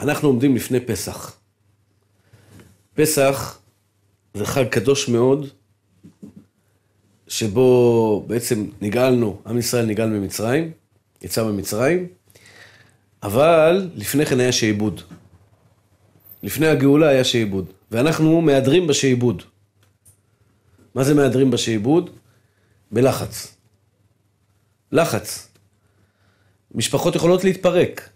אנחנו עומדים לפני פסח. פסח זה חג קדוש מאוד, שבו בעצם נגאלנו, עם ישראל נגאל ממצרים, יצא ממצרים, אבל לפני כן היה שעבוד. לפני הגאולה היה שעבוד, ואנחנו מהדרים בשעבוד. מה זה מהדרים בשעבוד? בלחץ. לחץ. משפחות יכולות להתפרק.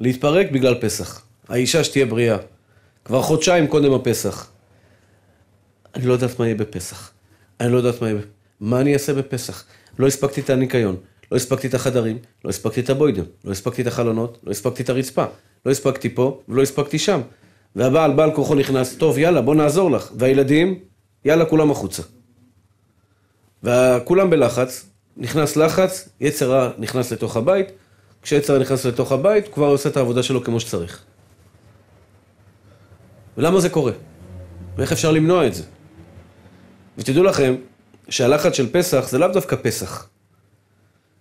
להתפרק בגלל פסח. האישה שתהיה בריאה. כבר חודשיים קודם הפסח. אני לא יודעת מה יהיה בפסח. אני לא יודעת מה יהיה... מה אני אעשה בפסח? לא הספקתי את הניקיון, לא הספקתי את החדרים, לא הספקתי את הבוידם, לא הספקתי את החלונות, לא הספקתי את הרצפה, לא הספקתי פה ולא הספקתי שם. והבעל, בעל כוחו נכנס, טוב, יאללה, בוא נעזור לך. והילדים, יאללה, כולם החוצה. וכולם בלחץ, נכנס לחץ, יצר רע נכנס לתוך הבית, כשעצר נכנס לתוך הבית, הוא כבר עושה את העבודה שלו כמו שצריך. ולמה זה קורה? ואיך אפשר למנוע את זה? ותדעו לכם שהלחץ של פסח זה לאו דווקא פסח.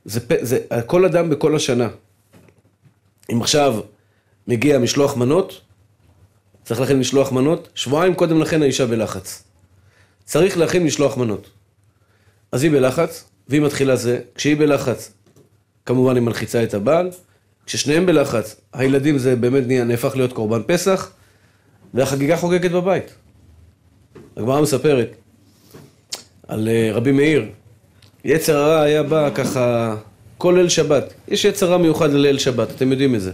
זה, זה כל אדם בכל השנה. אם עכשיו מגיע משלוח מנות, צריך להכין משלוח מנות, שבועיים קודם לכן האישה בלחץ. צריך להכין משלוח מנות. אז היא בלחץ, והיא מתחילה זה, כשהיא בלחץ, כמובן היא מלחיצה את הבעל. כששניהם בלחץ, הילדים זה באמת נהיה, נהפך להיות קורבן פסח, והחגיגה חוגגת בבית. הגמרא מספרת על אה, רבי מאיר, יצר הרע היה בא ככה כל ליל שבת. יש יצר רע מיוחד לליל שבת, אתם יודעים את זה.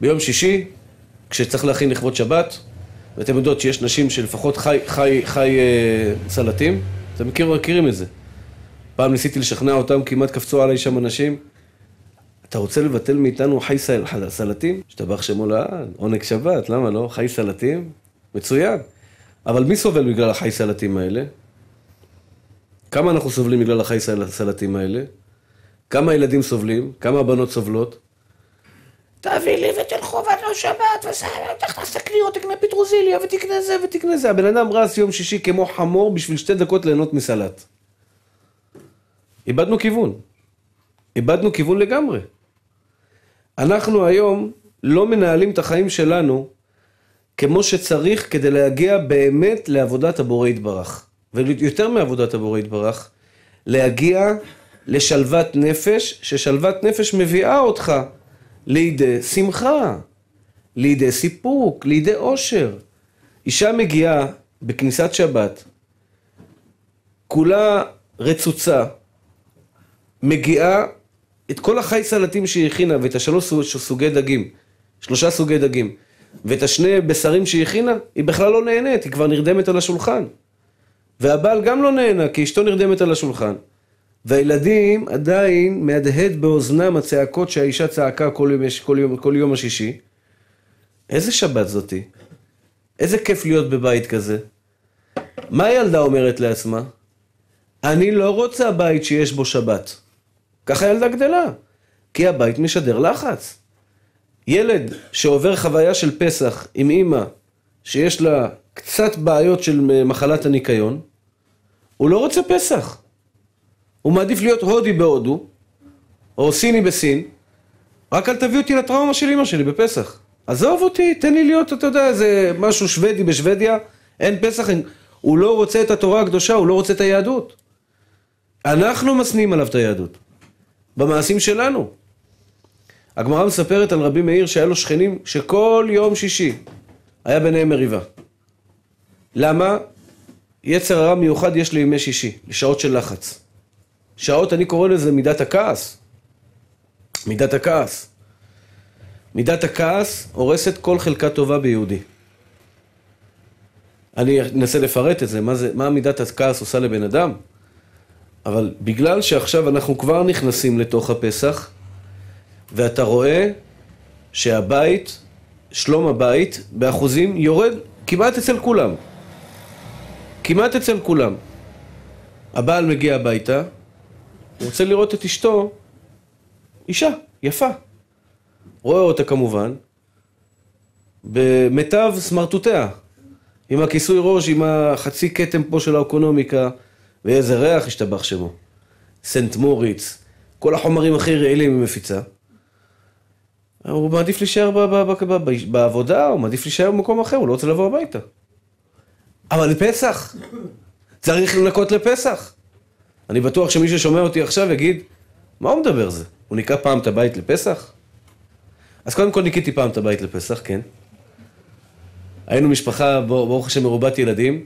ביום שישי, כשצריך להכין לכבוד שבת, ואתם יודעות שיש נשים שלפחות חי, חי, חי אה, סלטים, אתם מכיר, מכירים את זה. פעם ניסיתי לשכנע אותם, כמעט קפצו עליי שם אנשים. אתה רוצה לבטל מאיתנו חי סל, סלטים? השתבח שמו לעד, עונג שבת, למה לא? חי סלטים? מצוין. אבל מי סובל בגלל החי סלטים האלה? כמה אנחנו סובלים בגלל החי סלטים האלה? כמה ילדים סובלים? כמה הבנות סובלות? תביא לי ותלכו ולא שבת, ותכנס לקניות, תקנה פטרוזיליה, ותקנה זה ותקנה זה. הבן אדם רץ יום שישי כמו חמור בשביל שתי דקות ליהנות מסלט. איבדנו כיוון. איבדנו כיוון לגמרי. אנחנו היום לא מנהלים את החיים שלנו כמו שצריך כדי להגיע באמת לעבודת הבורא יתברך. ויותר מעבודת הבורא יתברך, להגיע לשלוות נפש, ששלוות נפש מביאה אותך לידי שמחה, לידי סיפוק, לידי אושר. אישה מגיעה בכניסת שבת, כולה רצוצה, מגיעה את כל החי סלטים שהיא הכינה, ואת השלוש סוגי דגים, שלושה סוגי דגים, ואת השני בשרים שהיא הכינה, היא בכלל לא נהנית, היא כבר נרדמת על השולחן. והבעל גם לא נהנה, כי אשתו נרדמת על השולחן. והילדים עדיין מהדהד באוזנם הצעקות שהאישה צעקה כל יום, כל יום, כל יום השישי. איזה שבת זאתי? איזה כיף להיות בבית כזה. מה הילדה אומרת לעצמה? אני לא רוצה בית שיש בו שבת. ככה ילדה גדלה, כי הבית משדר לחץ. ילד שעובר חוויה של פסח עם אימא, שיש לה קצת בעיות של מחלת הניקיון, הוא לא רוצה פסח. הוא מעדיף להיות הודי בהודו, או סיני בסין, רק אל תביא אותי לטראומה של אימא שלי בפסח. עזוב אותי, תן לי להיות, אתה יודע, איזה משהו שוודי בשוודיה, אין פסח, אין... הוא לא רוצה את התורה הקדושה, הוא לא רוצה את היהדות. אנחנו משניאים עליו את היהדות. במעשים שלנו. הגמרא מספרת על רבי מאיר שהיה לו שכנים שכל יום שישי היה ביניהם מריבה. למה? יצר הרע מיוחד יש לימי שישי, לשעות של לחץ. שעות, אני קורא לזה מידת הכעס. מידת הכעס. מידת הכעס הורסת כל חלקה טובה ביהודי. אני אנסה לפרט את זה, מה, זה, מה מידת הכעס עושה לבן אדם? אבל בגלל שעכשיו אנחנו כבר נכנסים לתוך הפסח, ואתה רואה שהבית, שלום הבית, באחוזים יורד כמעט אצל כולם. כמעט אצל כולם. הבעל מגיע הביתה, הוא רוצה לראות את אשתו, אישה, יפה. רואה אותה כמובן, במיטב סמרטוטיה, עם הכיסוי ראש, עם החצי כתם פה של האוקונומיקה, ואיזה ריח השתבח שמו. סנט מוריץ, כל החומרים הכי רעילים היא מפיצה. הוא מעדיף להישאר ב- ב- ב- ב- בעבודה, הוא מעדיף להישאר במקום אחר, הוא לא רוצה לבוא הביתה. אבל לפסח, צריך לנקות לפסח. אני בטוח שמי ששומע אותי עכשיו יגיד, מה הוא מדבר זה? הוא ניקה פעם את הבית לפסח? אז קודם כל ניקיתי פעם את הבית לפסח, כן. היינו משפחה, ברוך השם, מרובת ילדים.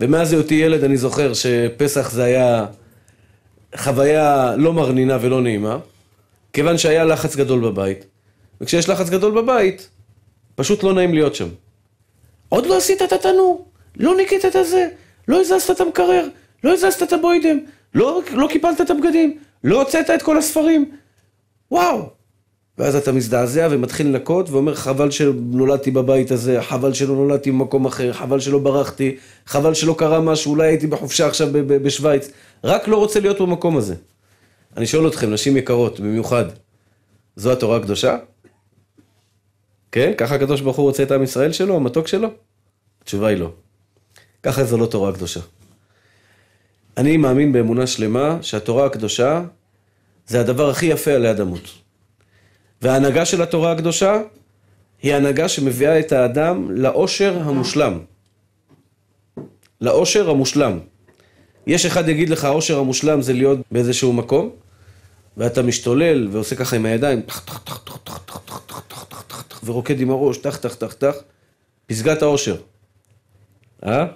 ומאז היותי ילד אני זוכר שפסח זה היה חוויה לא מרנינה ולא נעימה, כיוון שהיה לחץ גדול בבית. וכשיש לחץ גדול בבית, פשוט לא נעים להיות שם. עוד לא עשית את התנור, לא ניקית את הזה, לא הזזת את המקרר, לא הזזת את הבוידם, לא, לא קיפלת את הבגדים, לא הוצאת את כל הספרים. וואו, ואז אתה מזדעזע ומתחיל לנקות ואומר חבל שנולדתי בבית הזה, חבל שלא נולדתי במקום אחר, חבל שלא ברחתי, חבל שלא קרה משהו, אולי הייתי בחופשה עכשיו בשוויץ, רק לא רוצה להיות במקום הזה. אני שואל אתכם, נשים יקרות, במיוחד, זו התורה הקדושה? כן? ככה הקדוש ברוך הוא רוצה את עם ישראל שלו, המתוק שלו? התשובה היא לא. ככה זו לא תורה קדושה. אני מאמין באמונה שלמה שהתורה הקדושה זה הדבר הכי יפה עלי אדמות. וההנהגה של התורה הקדושה היא הנהגה שמביאה את האדם לאושר המושלם. לאושר המושלם. יש אחד יגיד לך, האושר המושלם זה להיות באיזשהו מקום, ואתה משתולל ועושה ככה עם הידיים, טח טח טח טח טח טח טח טח טח טח טח טח ורוקד עם הראש, טח טח טח טח, פסגת האושר. אה?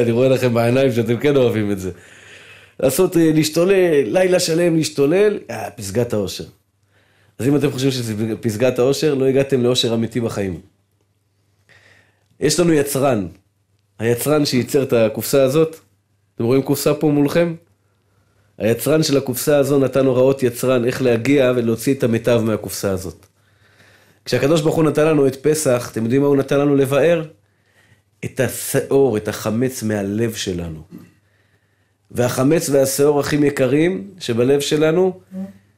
אני רואה לכם בעיניים שאתם כן אוהבים את זה. לעשות, להשתולל, לילה שלם להשתולל, אה, פסגת האושר. אז אם אתם חושבים שזה פסגת האושר, לא הגעתם לאושר אמיתי בחיים. יש לנו יצרן. היצרן שייצר את הקופסה הזאת, אתם רואים קופסה פה מולכם? היצרן של הקופסה הזו נתן הוראות יצרן איך להגיע ולהוציא את המיטב מהקופסה הזאת. כשהקדוש ברוך הוא נתן לנו את פסח, אתם יודעים מה הוא נתן לנו לבאר? את השאור, את החמץ מהלב שלנו. והחמץ והשאור הכי יקרים שבלב שלנו,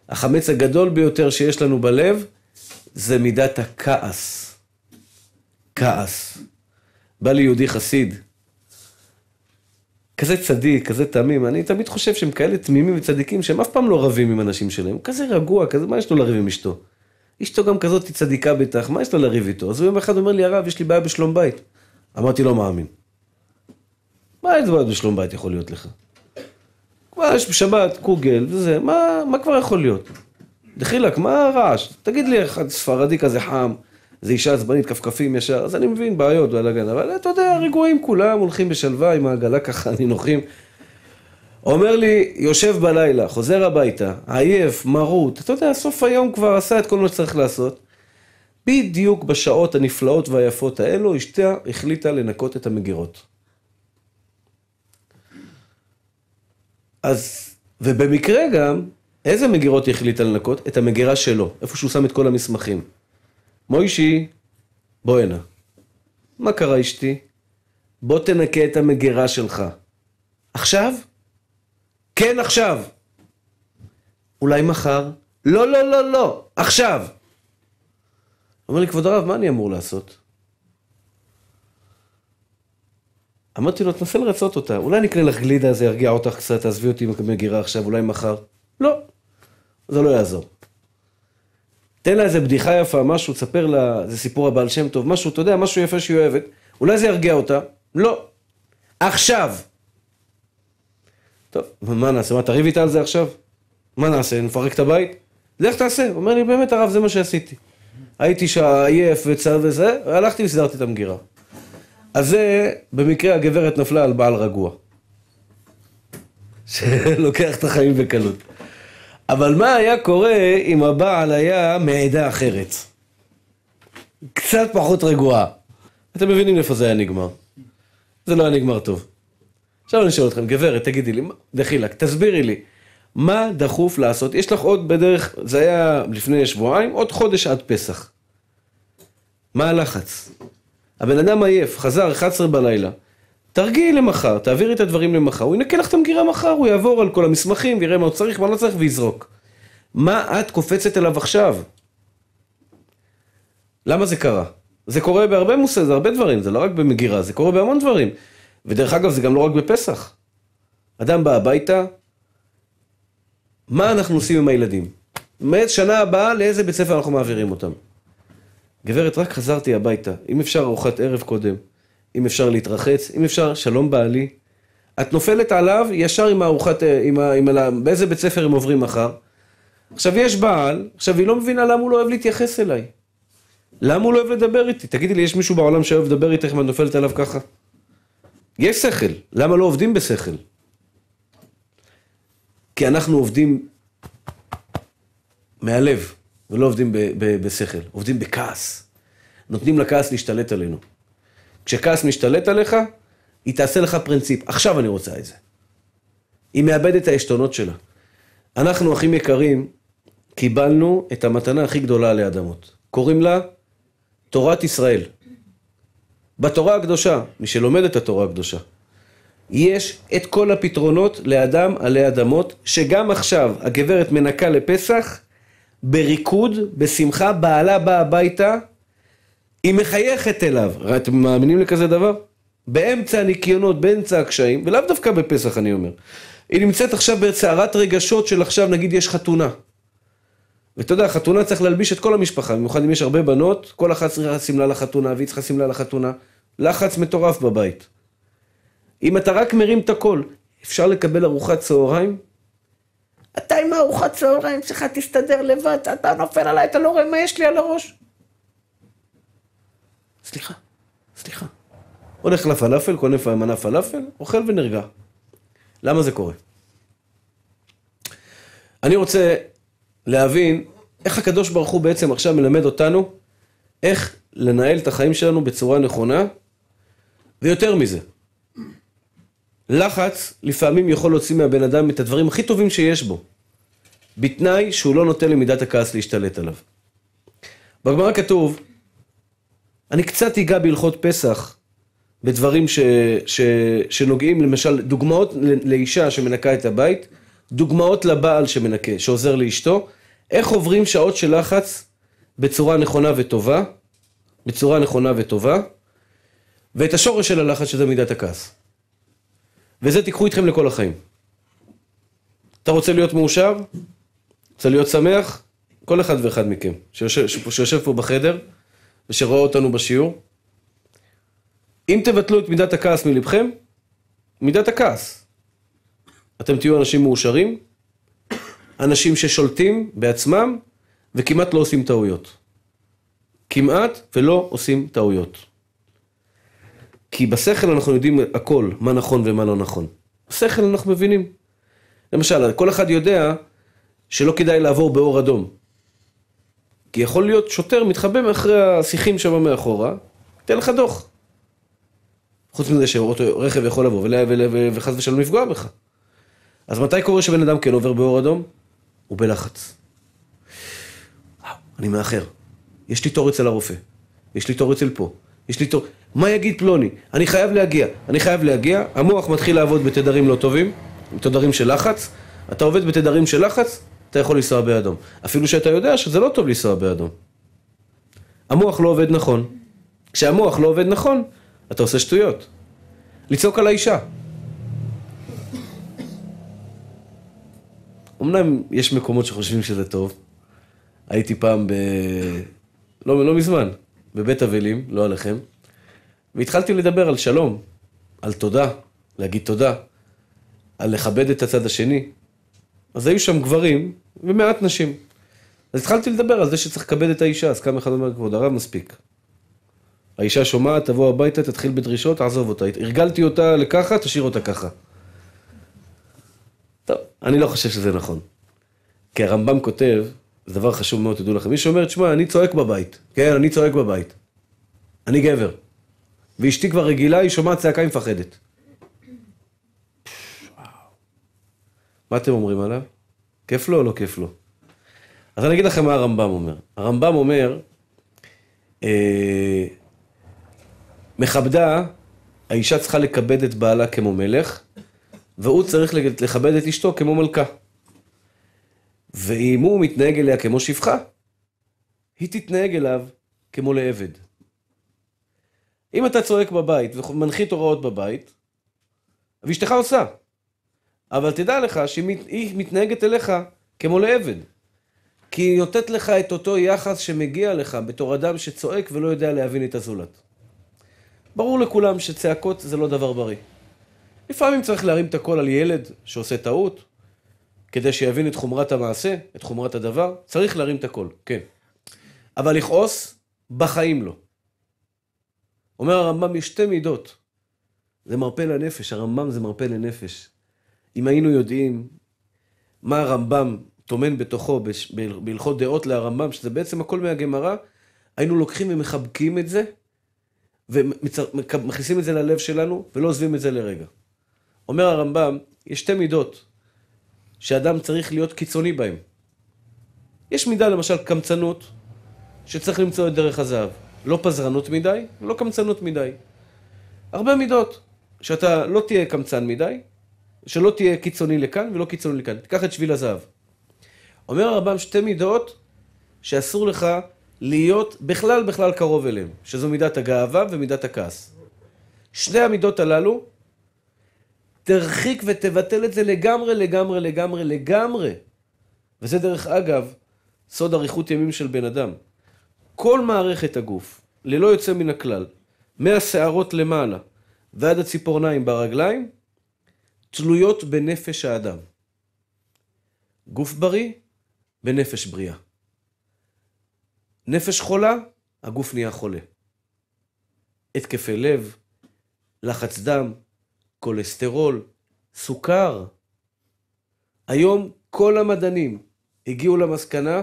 החמץ הגדול ביותר שיש לנו בלב זה מידת הכעס. כעס. בא לי יהודי חסיד, כזה צדיק, כזה תמים, אני תמיד חושב שהם כאלה תמימים וצדיקים שהם אף פעם לא רבים עם אנשים שלהם, הוא כזה רגוע, כזה, מה יש לו לריב עם אשתו? אשתו גם כזאת צדיקה בטח, מה יש לו לריב איתו? אז יום אחד אומר לי, הרב, יש לי בעיה בשלום בית. אמרתי, לא מאמין. מה איזה בעיה בשלום בית יכול להיות לך? מה יש בשבת קוגל וזה, מה, מה כבר יכול להיות? דחילק, מה הרעש? תגיד לי איך ספרדי כזה חם, זה אישה עצבנית, כפכפים ישר, אז אני מבין בעיות ועל הגן, אבל אתה יודע, רגועים כולם הולכים בשלווה עם העגלה ככה, נינוחים. אומר לי, יושב בלילה, חוזר הביתה, עייף, מרוט, אתה יודע, סוף היום כבר עשה את כל מה שצריך לעשות. בדיוק בשעות הנפלאות והיפות האלו, אשתה החליטה לנקות את המגירות. אז, ובמקרה גם, איזה מגירות היא החליטה לנקות? את המגירה שלו, איפה שהוא שם את כל המסמכים. מוישי, בוא הנה. מה קרה אשתי? בוא תנקה את המגירה שלך. עכשיו? כן, עכשיו. אולי מחר? לא, לא, לא, לא, עכשיו. אומר לי, כבוד הרב, מה אני אמור לעשות? אמרתי לו, תנסה לרצות אותה, אולי אני אקנה לך גלידה, זה ירגיע אותך קצת, תעזבי אותי מגירה עכשיו, אולי מחר. לא, זה לא יעזור. תן לה איזה בדיחה יפה, משהו, תספר לה, זה סיפור הבעל שם טוב, משהו, אתה יודע, משהו יפה שהיא אוהבת, אולי זה ירגיע אותה. לא. עכשיו. טוב, מה נעשה? מה, תריב איתה על זה עכשיו? מה נעשה? נפרק את הבית? לך תעשה. אומר לי, באמת הרב, זה מה שעשיתי. הייתי שעייף וצר וזה, הלכתי וסידרתי את המגירה. אז זה, במקרה הגברת נפלה על בעל רגוע. שלוקח את החיים בקלות. אבל מה היה קורה אם הבעל היה מעדה אחרת? קצת פחות רגועה. אתם מבינים איפה זה היה נגמר. זה לא היה נגמר טוב. עכשיו אני שואל אתכם, גברת, תגידי לי, דחילק, תסבירי לי, מה דחוף לעשות? יש לך עוד בדרך, זה היה לפני שבועיים, עוד חודש עד פסח. מה הלחץ? הבן אדם עייף, חזר 11 בלילה. תרגיעי למחר, תעבירי את הדברים למחר, הוא ינקה לך את המגירה מחר, הוא יעבור על כל המסמכים, יראה מה הוא צריך, מה לא צריך ויזרוק. מה את קופצת אליו עכשיו? למה זה קרה? זה קורה בהרבה מושגים, זה הרבה דברים, זה לא רק במגירה, זה קורה בהמון דברים. ודרך אגב, זה גם לא רק בפסח. אדם בא הביתה, מה אנחנו עושים עם הילדים? מעת שנה הבאה, לאיזה בית ספר אנחנו מעבירים אותם? גברת, רק חזרתי הביתה, אם אפשר ארוחת ערב קודם. אם אפשר להתרחץ, אם אפשר, שלום בעלי. את נופלת עליו ישר עם הארוחת, אה, עם ה, עם ה, באיזה בית ספר הם עוברים מחר. עכשיו יש בעל, עכשיו היא לא מבינה למה הוא לא אוהב להתייחס אליי. למה הוא לא אוהב לדבר איתי? תגידי לי, יש מישהו בעולם שאוהב לדבר איתך אם את נופלת עליו ככה? יש שכל, למה לא עובדים בשכל? כי אנחנו עובדים מהלב. ולא עובדים ב- ב- בשכל, עובדים בכעס. נותנים לכעס להשתלט עלינו. כשכעס משתלט עליך, היא תעשה לך פרינציפ, עכשיו אני רוצה את זה. היא מאבדת את העשתונות שלה. אנחנו, אחים יקרים, קיבלנו את המתנה הכי גדולה עלי אדמות. קוראים לה תורת ישראל. בתורה הקדושה, מי שלומד את התורה הקדושה, יש את כל הפתרונות לאדם עלי אדמות, שגם עכשיו הגברת מנקה לפסח, בריקוד, בשמחה, בעלה באה הביתה, היא מחייכת אליו. אתם מאמינים לכזה דבר? באמצע הניקיונות, באמצע הקשיים, ולאו דווקא בפסח אני אומר. היא נמצאת עכשיו בסערת רגשות של עכשיו נגיד יש חתונה. ואתה יודע, חתונה צריך להלביש את כל המשפחה, במיוחד אם יש הרבה בנות, כל אחת צריכה שמלה לחתונה, והיא צריכה שמלה לחתונה. לחץ מטורף בבית. אם אתה רק מרים את הכל, אפשר לקבל ארוחת צהריים? אתה עם ארוחת צהריים שלך, תסתדר לבד, אתה נופל עליי, אתה לא רואה מה יש לי על הראש. סליחה, סליחה. הולך לפלאפל, קונה מנה פלאפל, אוכל ונרגע. למה זה קורה? אני רוצה להבין איך הקדוש ברוך הוא בעצם עכשיו מלמד אותנו איך לנהל את החיים שלנו בצורה נכונה, ויותר מזה, לחץ לפעמים יכול להוציא מהבן אדם את הדברים הכי טובים שיש בו, בתנאי שהוא לא נותן למידת הכעס להשתלט עליו. בגמרא כתוב, אני קצת אגע בהלכות פסח, בדברים ש, ש, שנוגעים, למשל, דוגמאות לאישה שמנקה את הבית, דוגמאות לבעל שמנקה, שעוזר לאשתו, איך עוברים שעות של לחץ בצורה נכונה וטובה, בצורה נכונה וטובה, ואת השורש של הלחץ שזה מידת הכעס. וזה תיקחו איתכם לכל החיים. אתה רוצה להיות מאושר? רוצה להיות שמח? כל אחד ואחד מכם שיושב, שיושב פה בחדר ושרואה אותנו בשיעור. אם תבטלו את מידת הכעס מלבכם, מידת הכעס. אתם תהיו אנשים מאושרים, אנשים ששולטים בעצמם וכמעט לא עושים טעויות. כמעט ולא עושים טעויות. כי בשכל אנחנו יודעים הכל, מה נכון ומה לא נכון. בשכל אנחנו מבינים. למשל, כל אחד יודע שלא כדאי לעבור באור אדום. כי יכול להיות שוטר מתחבא מאחרי השיחים שם מאחורה, ייתן לך דוח. חוץ מזה שרכב יכול לבוא ולה, ולה, ולה, וחס ושלום לפגוע בך. אז מתי קורה שבן אדם כן עובר באור אדום? הוא בלחץ. אני מאחר. יש לי תור אצל הרופא, יש לי תור אצל פה, יש לי תור... מה יגיד פלוני? אני חייב להגיע, אני חייב להגיע, המוח מתחיל לעבוד בתדרים לא טובים, תדרים של לחץ, אתה עובד בתדרים של לחץ, אתה יכול לנסוע באדום. אפילו שאתה יודע שזה לא טוב לנסוע באדום. המוח לא עובד נכון. כשהמוח לא עובד נכון, אתה עושה שטויות. לצעוק על האישה. אמנם יש מקומות שחושבים שזה טוב. הייתי פעם ב... לא, לא מזמן, בבית אבלים, לא עליכם, והתחלתי לדבר על שלום, על תודה, להגיד תודה, על לכבד את הצד השני. אז היו שם גברים ומעט נשים. אז התחלתי לדבר על זה שצריך לכבד את האישה, אז קם אחד אומר, כבוד הרב, מספיק. האישה שומעת, תבוא הביתה, תתחיל בדרישות, תעזוב אותה. הרגלתי אותה לככה, תשאיר אותה ככה. טוב, אני לא חושב שזה נכון. כי הרמב"ם כותב זה דבר חשוב מאוד, תדעו לכם. מי שאומר, תשמע, אני צועק בבית. כן, אני צועק בבית. אני גבר. ואשתי כבר רגילה, היא שומעת צעקה, היא מפחדת. מה אתם אומרים עליו? כיף לו או לא כיף לו? אז אני אגיד לכם מה הרמב"ם אומר. הרמב"ם אומר, אה, מכבדה, האישה צריכה לכבד את בעלה כמו מלך, והוא צריך לכבד את אשתו כמו מלכה. ואם הוא מתנהג אליה כמו שפחה, היא תתנהג אליו כמו לעבד. אם אתה צועק בבית ומנחית הוראות בבית, ואשתך עושה, אבל תדע לך שהיא מתנהגת אליך כמו לעבד. כי היא נותנת לך את אותו יחס שמגיע לך בתור אדם שצועק ולא יודע להבין את הזולת. ברור לכולם שצעקות זה לא דבר בריא. לפעמים צריך להרים את הקול על ילד שעושה טעות, כדי שיבין את חומרת המעשה, את חומרת הדבר, צריך להרים את הכל, כן. אבל לכעוס, בחיים לא. אומר הרמב"ם, יש שתי מידות. זה מרפא לנפש, הרמב"ם זה מרפא לנפש. אם היינו יודעים מה הרמב"ם טומן בתוכו בהלכות דעות להרמב"ם, שזה בעצם הכל מהגמרא, היינו לוקחים ומחבקים את זה, ומכניסים את זה ללב שלנו, ולא עוזבים את זה לרגע. אומר הרמב"ם, יש שתי מידות שאדם צריך להיות קיצוני בהם. יש מידה, למשל, קמצנות, שצריך למצוא את דרך הזהב. לא פזרנות מדי, לא קמצנות מדי. הרבה מידות, שאתה לא תהיה קמצן מדי, שלא תהיה קיצוני לכאן ולא קיצוני לכאן. תיקח את שביל הזהב. אומר הרמב"ם שתי מידות שאסור לך להיות בכלל בכלל קרוב אליהם, שזו מידת הגאווה ומידת הכעס. שני המידות הללו, תרחיק ותבטל את זה לגמרי, לגמרי, לגמרי, לגמרי. וזה דרך אגב, סוד אריכות ימים של בן אדם. כל מערכת הגוף, ללא יוצא מן הכלל, מהשערות למעלה ועד הציפורניים ברגליים, תלויות בנפש האדם. גוף בריא, בנפש בריאה. נפש חולה, הגוף נהיה חולה. התקפי לב, לחץ דם, כולסטרול, סוכר. היום כל המדענים הגיעו למסקנה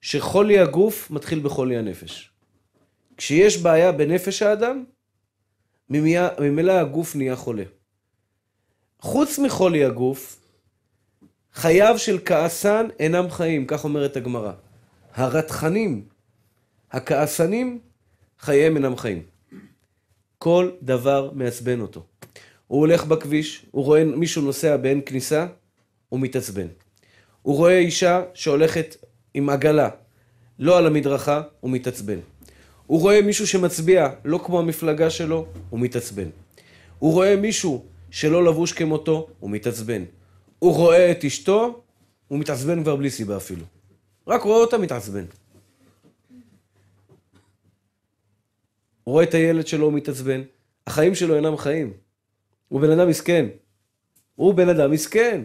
שחולי הגוף מתחיל בחולי הנפש. כשיש בעיה בנפש האדם, ממילא הגוף נהיה חולה. חוץ מחולי הגוף, חייו של כעסן אינם חיים, כך אומרת הגמרא. הרתחנים, הכעסנים, חייהם אינם חיים. כל דבר מעצבן אותו. הוא הולך בכביש, הוא רואה מישהו נוסע באין כניסה, הוא מתעצבן. הוא רואה אישה שהולכת עם עגלה, לא על המדרכה, הוא מתעצבן. הוא רואה מישהו שמצביע לא כמו המפלגה שלו, הוא מתעצבן. הוא רואה מישהו שלא לבוש כמותו, הוא מתעצבן. הוא רואה את אשתו, הוא מתעצבן כבר בלי סיבה אפילו. רק רואה אותה מתעצבן. הוא רואה את הילד שלו, הוא מתעצבן. החיים שלו אינם חיים. הוא בן אדם מסכן. הוא בן אדם מסכן.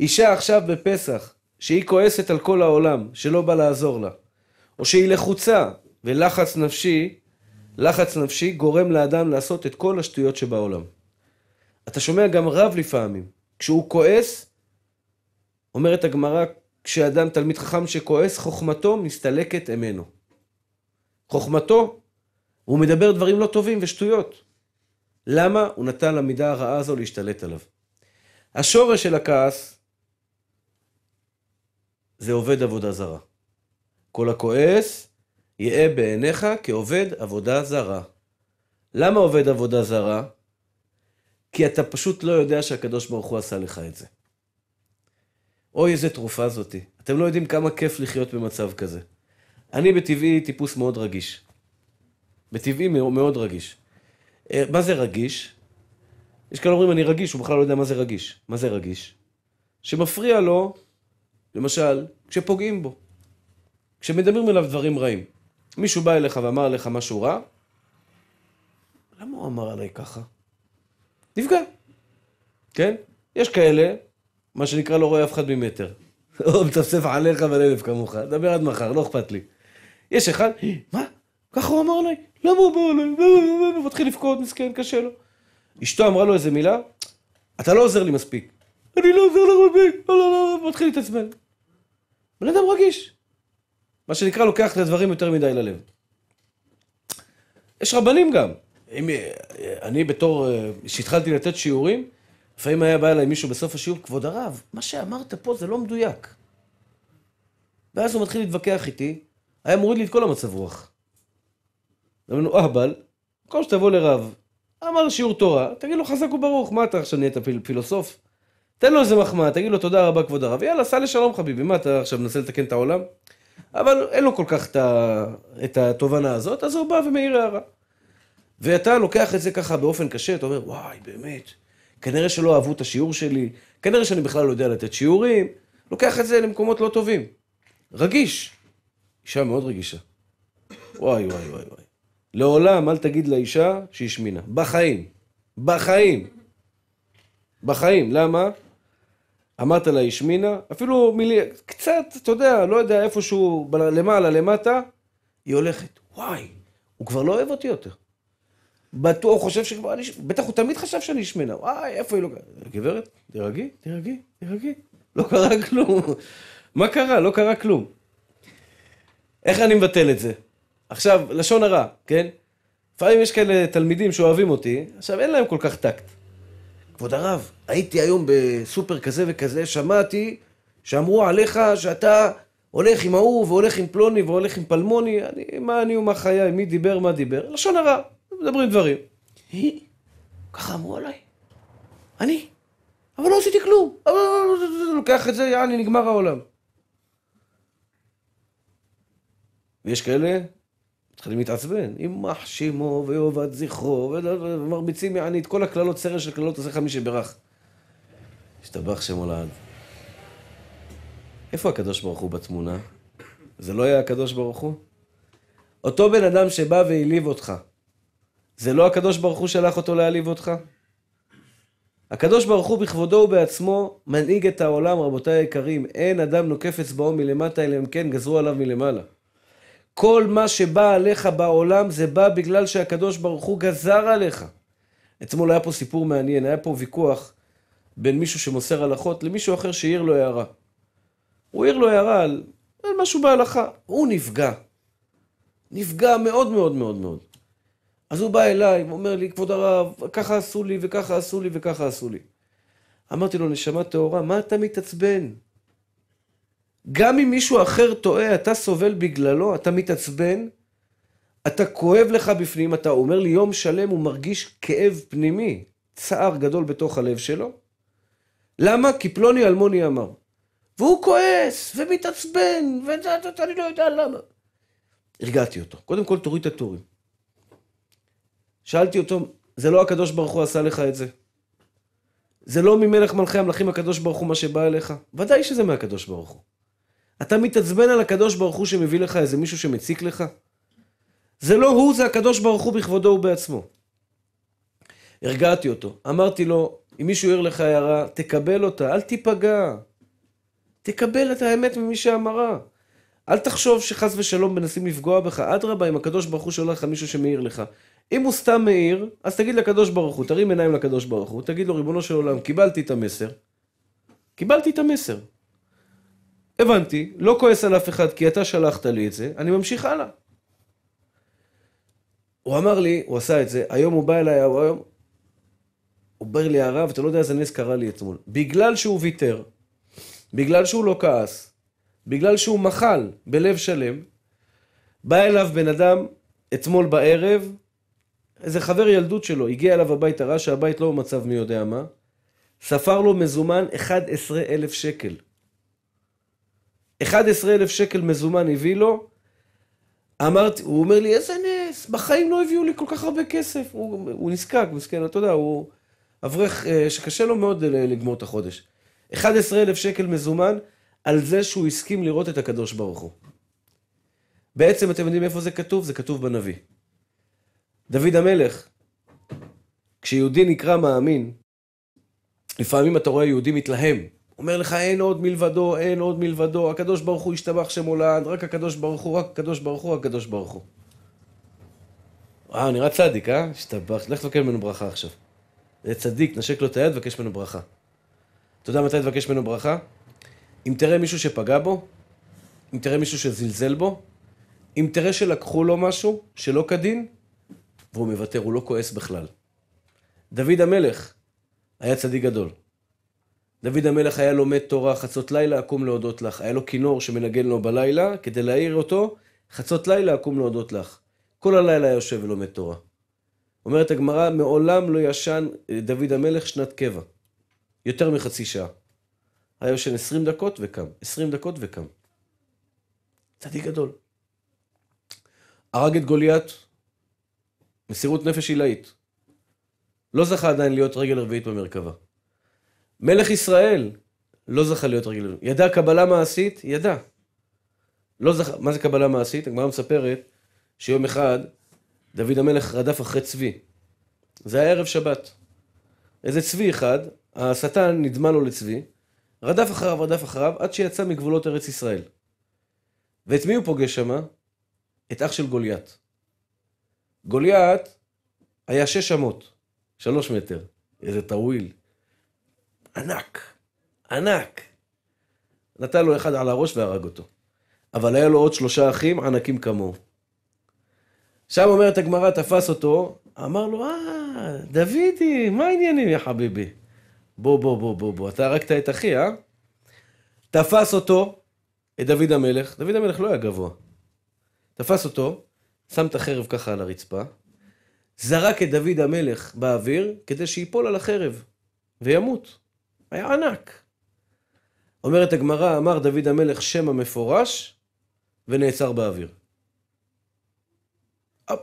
אישה עכשיו בפסח, שהיא כועסת על כל העולם, שלא בא לעזור לה, או שהיא לחוצה, ולחץ נפשי, לחץ נפשי גורם לאדם לעשות את כל השטויות שבעולם. אתה שומע גם רב לפעמים, כשהוא כועס, אומרת הגמרא, כשאדם תלמיד חכם שכועס, חוכמתו מסתלקת אמנו. חוכמתו, הוא מדבר דברים לא טובים ושטויות. למה הוא נתן למידה הרעה הזו להשתלט עליו? השורש של הכעס זה עובד עבודה זרה. כל הכועס יהא בעיניך כעובד עבודה זרה. למה עובד עבודה זרה? כי אתה פשוט לא יודע שהקדוש ברוך הוא עשה לך את זה. אוי, איזה תרופה זאתי. אתם לא יודעים כמה כיף לחיות במצב כזה. אני בטבעי טיפוס מאוד רגיש. בטבעי מאוד רגיש. אה, מה זה רגיש? יש כאלה אומרים, אני רגיש, הוא בכלל לא יודע מה זה רגיש. מה זה רגיש? שמפריע לו, למשל, כשפוגעים בו. כשמדברים אליו דברים רעים. מישהו בא אליך ואמר לך משהו רע, למה הוא אמר עליי ככה? נפגע, כן? יש כאלה, מה שנקרא לא רואה אף אחד ממטר. או מצפצף עליך ועל אלף כמוך, דבר עד מחר, לא אכפת לי. יש אחד, מה? ככה הוא אמר עליי? למה הוא בא אליי? הוא מתחיל לבכות, מסכן, קשה לו. אשתו אמרה לו איזה מילה, אתה לא עוזר לי מספיק. אני לא עוזר לך מספיק, לא, לא, לא, הוא לא, מתחיל להתעצבן. בן אדם רגיש. מה שנקרא, לוקח את הדברים יותר מדי ללב. יש רבנים גם. אם, אה, אני בתור, כשהתחלתי אה, לתת שיעורים, לפעמים היה בא אליי מישהו בסוף השיעור, כבוד הרב, מה שאמרת פה זה לא מדויק. ואז הוא מתחיל להתווכח איתי, היה מוריד לי את כל המצב רוח. אמרנו, אהבל, במקום שתבוא לרב, אמר שיעור תורה, תגיד לו חזק וברוך, מה אתה עכשיו נהיית פיל, פילוסוף? תן לו איזה מחמאה, תגיד לו תודה רבה כבוד הרב, יאללה, סע לשלום חביבי, מה אתה עכשיו מנסה לתקן את העולם? אבל אין לו כל כך את התובנה הזאת, אז הוא בא ומעיר הערה. ואתה לוקח את זה ככה באופן קשה, אתה אומר, וואי, באמת, כנראה שלא אהבו את השיעור שלי, כנראה שאני בכלל לא יודע לתת שיעורים, לוקח את זה למקומות לא טובים. רגיש. אישה מאוד רגישה. וואי, וואי, וואי, וואי. לעולם אל תגיד לאישה שהיא שמינה. בחיים. בחיים. בחיים. למה? אמרת לה, היא שמינה, אפילו מילי, קצת, אתה יודע, לא יודע, איפשהו למעלה, למטה, היא הולכת. וואי, הוא כבר לא אוהב אותי יותר. בטוח, הוא חושב שכבר אני... בטח הוא תמיד חשב שאני שמנה. וואי, איפה היא לא... גברת, תירגעי, תירגעי, תירגעי. לא קרה כלום. מה קרה? לא קרה כלום. איך אני מבטל את זה? עכשיו, לשון הרע, כן? לפעמים יש כאלה תלמידים שאוהבים אותי, עכשיו אין להם כל כך טקט. כבוד הרב, הייתי היום בסופר כזה וכזה, שמעתי שאמרו עליך שאתה הולך עם ההוא והולך עם פלוני והולך עם פלמוני, אני, מה אני ומה חיי, מי דיבר, מה דיבר, לשון הרע, מדברים דברים. אה, ככה אמרו עליי, אני, אבל לא עשיתי כלום, אבל לא, לא, לא, לוקח את זה, יעני, נגמר העולם. ויש כאלה מתחילים להתעצבן, יימח שמו ויאבד זכרו, ומרביצים יעני את כל הקללות, סרן של קללות עושה לך מי שברך. השתבח שמו לעד. איפה הקדוש ברוך הוא בתמונה? זה לא היה הקדוש ברוך הוא? אותו בן אדם שבא והעליב אותך, זה לא הקדוש ברוך הוא שלח אותו להעליב אותך? הקדוש ברוך הוא בכבודו ובעצמו מנהיג את העולם, רבותיי היקרים. אין אדם נוקף אצבעו מלמטה, אלא אם כן גזרו עליו מלמעלה. כל מה שבא עליך בעולם זה בא בגלל שהקדוש ברוך הוא גזר עליך. אתמול היה פה סיפור מעניין, היה פה ויכוח בין מישהו שמוסר הלכות למישהו אחר שהעיר לו הערה. הוא העיר לו הערה על, על משהו בהלכה, הוא נפגע. נפגע מאוד מאוד מאוד מאוד. אז הוא בא אליי ואומר לי, כבוד הרב, ככה עשו לי וככה עשו לי וככה עשו לי. אמרתי לו, נשמה טהורה, מה אתה מתעצבן? גם אם מישהו אחר טועה, אתה סובל בגללו, אתה מתעצבן, אתה כואב לך בפנים, אתה אומר לי יום שלם, הוא מרגיש כאב פנימי, צער גדול בתוך הלב שלו. למה? כי פלוני אלמוני אמר. והוא כועס, ומתעצבן, ואני לא יודע למה. הרגעתי אותו. קודם כל, תוריד את התורים. שאלתי אותו, זה לא הקדוש ברוך הוא עשה לך את זה. זה לא ממלך מלכי המלכים הקדוש ברוך הוא מה שבא אליך. ודאי שזה מהקדוש ברוך הוא. אתה מתעצבן על הקדוש ברוך הוא שמביא לך איזה מישהו שמציק לך? זה לא הוא, זה הקדוש ברוך הוא בכבודו ובעצמו. הרגעתי אותו, אמרתי לו, אם מישהו העיר לך הערה, תקבל אותה, אל תיפגע. תקבל את האמת ממי שאמרה. אל תחשוב שחס ושלום מנסים לפגוע בך. אדרבה, אם הקדוש ברוך הוא שולח לך מישהו שמעיר לך. אם הוא סתם מעיר, אז תגיד לקדוש ברוך הוא, תרים עיניים לקדוש ברוך הוא, תגיד לו, ריבונו של עולם, קיבלתי את המסר. קיבלתי את המסר. הבנתי, לא כועס על אף אחד כי אתה שלחת לי את זה, אני ממשיך הלאה. הוא אמר לי, הוא עשה את זה, היום הוא בא אליי, הוא היום... הוא אומר לי, הרב, אתה לא יודע איזה נס קרה לי אתמול. בגלל שהוא ויתר, בגלל שהוא לא כעס, בגלל שהוא מחל בלב שלם, בא אליו בן אדם אתמול בערב, איזה חבר ילדות שלו, הגיע אליו הביתה, ראה שהבית לא במצב מי יודע מה, ספר לו מזומן 11,000 שקל. 11,000 שקל מזומן הביא לו, אמרתי, הוא אומר לי, איזה נס, בחיים לא הביאו לי כל כך הרבה כסף. הוא, הוא נזקק, מסכן, אתה יודע, הוא אברך אה, שקשה לו מאוד לגמור את החודש. 11,000 שקל מזומן על זה שהוא הסכים לראות את הקדוש ברוך הוא. בעצם אתם יודעים איפה זה כתוב? זה כתוב בנביא. דוד המלך, כשיהודי נקרא מאמין, לפעמים אתה רואה יהודי מתלהם, אומר לך אין עוד מלבדו, אין עוד מלבדו, הקדוש ברוך הוא ישתבח שמולד, רק הקדוש ברוך הוא, רק הקדוש ברוך הוא, הקדוש ברוך הוא. אה, נראה צדיק, אה? השתבח, לך תבקש ממנו ברכה עכשיו. זה צדיק, נשק לו את היד, תבקש ממנו ברכה. אתה יודע מתי תבקש ממנו ברכה? אם תראה מישהו שפגע בו, אם תראה מישהו שזלזל בו, אם תראה שלקחו לו משהו שלא כדין, והוא מוותר, הוא לא כועס בכלל. דוד המלך היה צדיק גדול. דוד המלך היה לומד תורה חצות לילה, אקום להודות לך. היה לו כינור שמנגן לו בלילה, כדי להעיר אותו, חצות לילה אקום להודות לך. כל הלילה היה יושב ולומד תורה. אומרת הגמרא, מעולם לא ישן אה, דוד המלך שנת קבע. יותר מחצי שעה. היה יושן 20 דקות וקם, 20 דקות וקם. צדיק גדול. הרג את גוליית, מסירות נפש עילאית. לא זכה עדיין להיות רגל רביעית במרכבה. מלך ישראל לא זכה להיות רגיל ידע קבלה מעשית? ידע. לא זכה, מה זה קבלה מעשית? הגמרא מספרת שיום אחד דוד המלך רדף אחרי צבי. זה היה ערב שבת. איזה צבי אחד, השטן נדמה לו לצבי, רדף אחריו, רדף אחריו, עד שיצא מגבולות ארץ ישראל. ואת מי הוא פוגש שם? את אח של גוליית. גוליית היה שש אמות, שלוש מטר. איזה טרוויל. ענק, ענק. נתן לו אחד על הראש והרג אותו. אבל היה לו עוד שלושה אחים ענקים כמוהו. שם אומרת הגמרא, תפס אותו, אמר לו, אה, דודי, מה העניינים, יא חביבי? בוא, בוא, בוא, בוא, בוא, אתה הרגת את אחי, אה? תפס אותו, את דוד המלך, דוד המלך לא היה גבוה. תפס אותו, שם את החרב ככה על הרצפה, זרק את דוד המלך באוויר כדי שיפול על החרב וימות. היה ענק. אומרת הגמרא, אמר דוד המלך שם המפורש, ונעצר באוויר. אפ,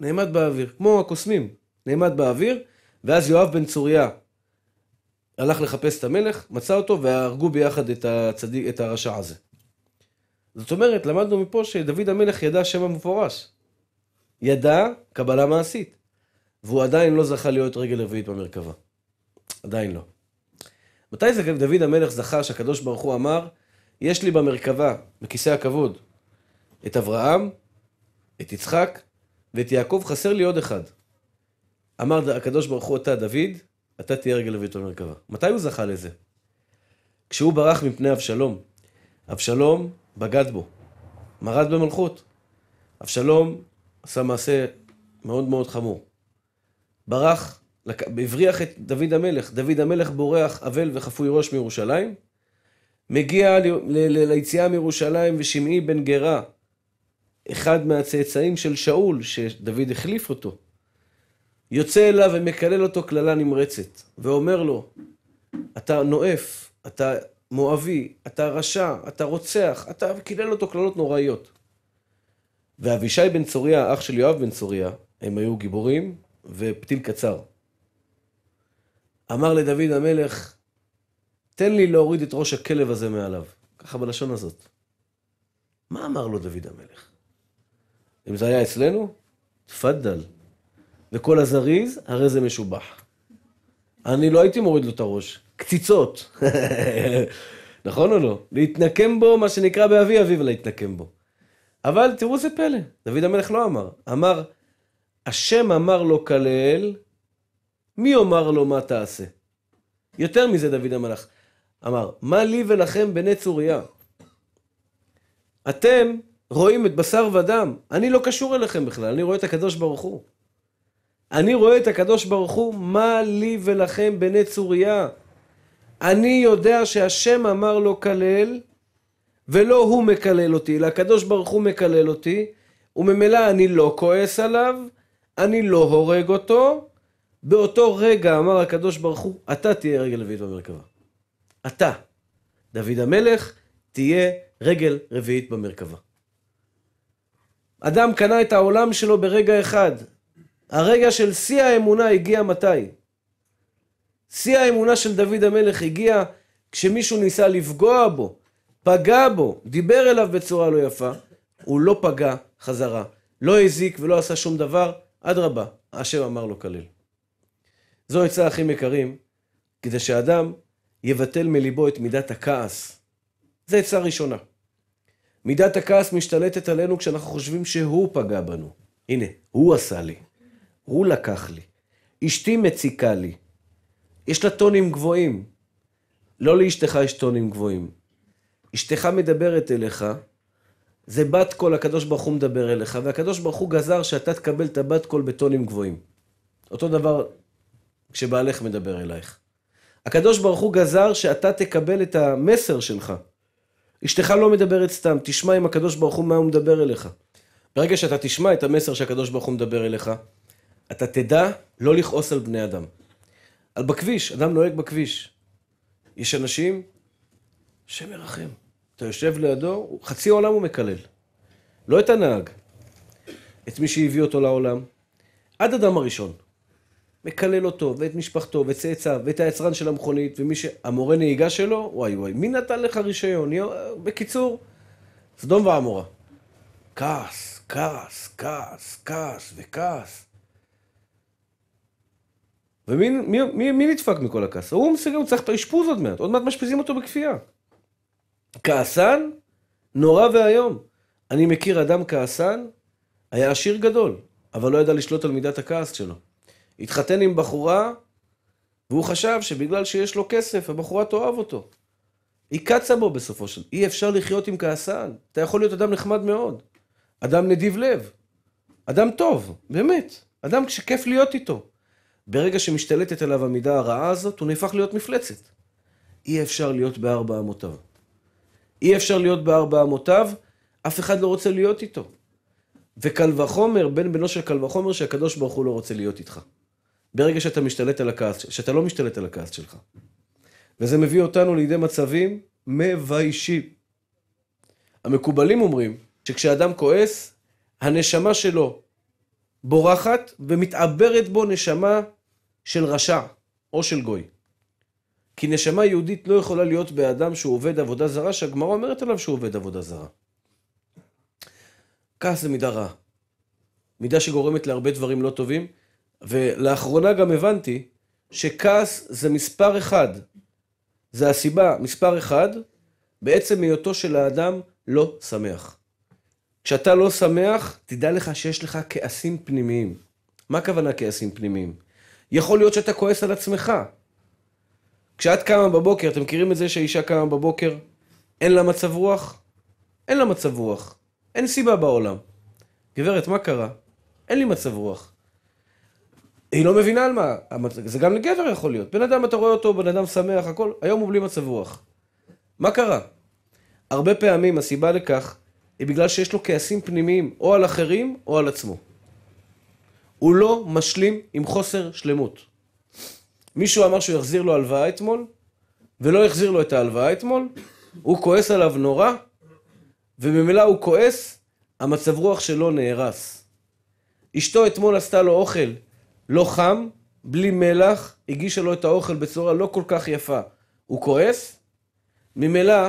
נעמד באוויר, כמו הקוסמים, נעמד באוויר, ואז יואב בן צוריה הלך לחפש את המלך, מצא אותו, והרגו ביחד את, הצדיק, את הרשע הזה. זאת אומרת, למדנו מפה שדוד המלך ידע שם המפורש. ידע קבלה מעשית. והוא עדיין לא זכה להיות רגל רביעית במרכבה. עדיין לא. מתי זה דוד המלך זכר שהקדוש ברוך הוא אמר, יש לי במרכבה, בכיסא הכבוד, את אברהם, את יצחק ואת יעקב, חסר לי עוד אחד. אמר הקדוש ברוך הוא, אתה דוד, אתה תהיה רגל לביא לביאות במרכבה. מתי הוא זכה לזה? כשהוא ברח מפני אבשלום. אבשלום בגד בו, מרד במלכות. אבשלום עשה מעשה מאוד מאוד חמור. ברח הבריח את דוד המלך, דוד המלך בורח אבל וחפוי ראש מירושלים, מגיע ליציאה מירושלים ושמעי בן גרה, אחד מהצאצאים של שאול, שדוד החליף אותו, יוצא אליו ומקלל אותו קללה נמרצת, ואומר לו, אתה נואף, אתה מואבי, אתה רשע, אתה רוצח, אתה קילל אותו קללות נוראיות. ואבישי בן צוריה, אח של יואב בן צוריה, הם היו גיבורים, ופתיל קצר. אמר לדוד המלך, תן לי להוריד את ראש הכלב הזה מעליו. ככה בלשון הזאת. מה אמר לו דוד המלך? אם זה היה אצלנו, תפדל. וכל הזריז, הרי זה משובח. אני לא הייתי מוריד לו את הראש. קציצות. נכון או לא? להתנקם בו, מה שנקרא באבי אביו להתנקם לא בו. אבל תראו זה פלא, דוד המלך לא אמר. אמר, השם אמר לו כלל, מי יאמר לו מה תעשה? יותר מזה דוד המלאך אמר, מה לי ולכם בני צוריה? אתם רואים את בשר ודם, אני לא קשור אליכם בכלל, אני רואה את הקדוש ברוך הוא. אני רואה את הקדוש ברוך הוא, מה לי ולכם בני צוריה? אני יודע שהשם אמר לו כלל, ולא הוא מקלל אותי, אלא הקדוש ברוך הוא מקלל אותי, וממילא אני לא כועס עליו, אני לא הורג אותו, באותו רגע אמר הקדוש ברוך הוא, אתה תהיה רגל רביעית במרכבה. אתה, דוד המלך, תהיה רגל רביעית במרכבה. אדם קנה את העולם שלו ברגע אחד. הרגע של שיא האמונה הגיע מתי? שיא האמונה של דוד המלך הגיע כשמישהו ניסה לפגוע בו, פגע בו, דיבר אליו בצורה לא יפה, הוא לא פגע חזרה, לא הזיק ולא עשה שום דבר, אדרבה, השם אמר לו כליל. זו עצה הכי מקרים, כדי שאדם יבטל מליבו את מידת הכעס. זו עצה ראשונה. מידת הכעס משתלטת עלינו כשאנחנו חושבים שהוא פגע בנו. הנה, הוא עשה לי, הוא לקח לי, אשתי מציקה לי. יש לה טונים גבוהים. לא לאשתך יש טונים גבוהים. אשתך מדברת אליך, זה בת קול, הקדוש ברוך הוא מדבר אליך, והקדוש ברוך הוא גזר שאתה תקבל את הבת קול בטונים גבוהים. אותו דבר כשבעלך מדבר אלייך. הקדוש ברוך הוא גזר שאתה תקבל את המסר שלך. אשתך לא מדברת סתם, תשמע עם הקדוש ברוך הוא מה הוא מדבר אליך. ברגע שאתה תשמע את המסר שהקדוש ברוך הוא מדבר אליך, אתה תדע לא לכעוס על בני אדם. על בכביש, אדם נוהג בכביש. יש אנשים השם ירחם. אתה יושב לידו, חצי עולם הוא מקלל. לא את הנהג, את מי שהביא אותו לעולם. עד אדם הראשון. מקלל אותו, ואת משפחתו, וצאצאיו, ואת היצרן של המכונית, ומי ש... המורה נהיגה שלו, וואי וואי, מי נתן לך רישיון? בקיצור, סדום ועמורה. כעס, כעס, כעס, כעס וכעס. ומי מי, מי, מי נדפק מכל הכעס? הוא מסגר, הוא צריך את האשפוז עוד מעט, עוד מעט מאשפזים אותו בכפייה. כעסן? נורא ואיום. אני מכיר אדם כעסן, היה עשיר גדול, אבל לא ידע לשלוט על מידת הכעס שלו. התחתן עם בחורה, והוא חשב שבגלל שיש לו כסף, הבחורה תאהב אותו. היא קצה בו בסופו של... דבר. אי אפשר לחיות עם כעסן. אתה יכול להיות אדם נחמד מאוד. אדם נדיב לב. אדם טוב, באמת. אדם שכיף להיות איתו. ברגע שמשתלטת עליו המידה הרעה הזאת, הוא נהפך להיות מפלצת. אי אפשר להיות בארבע אמותיו. אי אפשר להיות בארבע אמותיו, אף אחד לא רוצה להיות איתו. וקל וחומר, בן בנו של קל וחומר, שהקדוש ברוך הוא לא רוצה להיות איתך. ברגע שאתה משתלט על הכעס, שאתה לא משתלט על הכעס שלך. וזה מביא אותנו לידי מצבים מביישים. המקובלים אומרים שכשאדם כועס, הנשמה שלו בורחת ומתעברת בו נשמה של רשע או של גוי. כי נשמה יהודית לא יכולה להיות באדם שהוא עובד עבודה זרה, שהגמרא אומרת עליו שהוא עובד עבודה זרה. כעס זה מידה רעה. מידה שגורמת להרבה דברים לא טובים, ולאחרונה גם הבנתי שכעס זה מספר אחד. זה הסיבה, מספר אחד, בעצם היותו של האדם לא שמח. כשאתה לא שמח, תדע לך שיש לך כעסים פנימיים. מה הכוונה כעסים פנימיים? יכול להיות שאתה כועס על עצמך. כשאת קמה בבוקר, אתם מכירים את זה שהאישה קמה בבוקר, אין לה מצב רוח? אין לה מצב רוח. אין סיבה בעולם. גברת, מה קרה? אין לי מצב רוח. היא לא מבינה על מה, זה גם לגבר יכול להיות. בן אדם, אתה רואה אותו, בן אדם שמח, הכל, היום הוא בלי מצב רוח. מה קרה? הרבה פעמים הסיבה לכך היא בגלל שיש לו כעסים פנימיים, או על אחרים או על עצמו. הוא לא משלים עם חוסר שלמות. מישהו אמר שהוא יחזיר לו הלוואה אתמול, ולא יחזיר לו את ההלוואה אתמול, הוא כועס עליו נורא, וממילא הוא כועס, המצב רוח שלו נהרס. אשתו אתמול עשתה לו אוכל לא חם, בלי מלח, הגישה לו את האוכל בצורה לא כל כך יפה. הוא כועס? ממילא,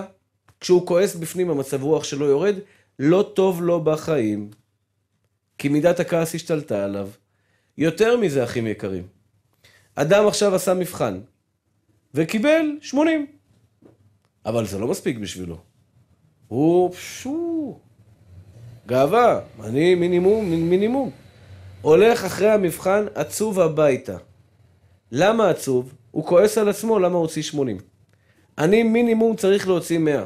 כשהוא כועס בפנים, המצב רוח שלו יורד, לא טוב לו בחיים. כי מידת הכעס השתלטה עליו. יותר מזה, אחים יקרים. אדם עכשיו עשה מבחן, וקיבל 80. אבל זה לא מספיק בשבילו. הוא פשוט... גאווה, אני מינימום, מינימום. הולך אחרי המבחן עצוב הביתה. למה עצוב? הוא כועס על עצמו למה הוא הוציא 80. אני מינימום צריך להוציא 100.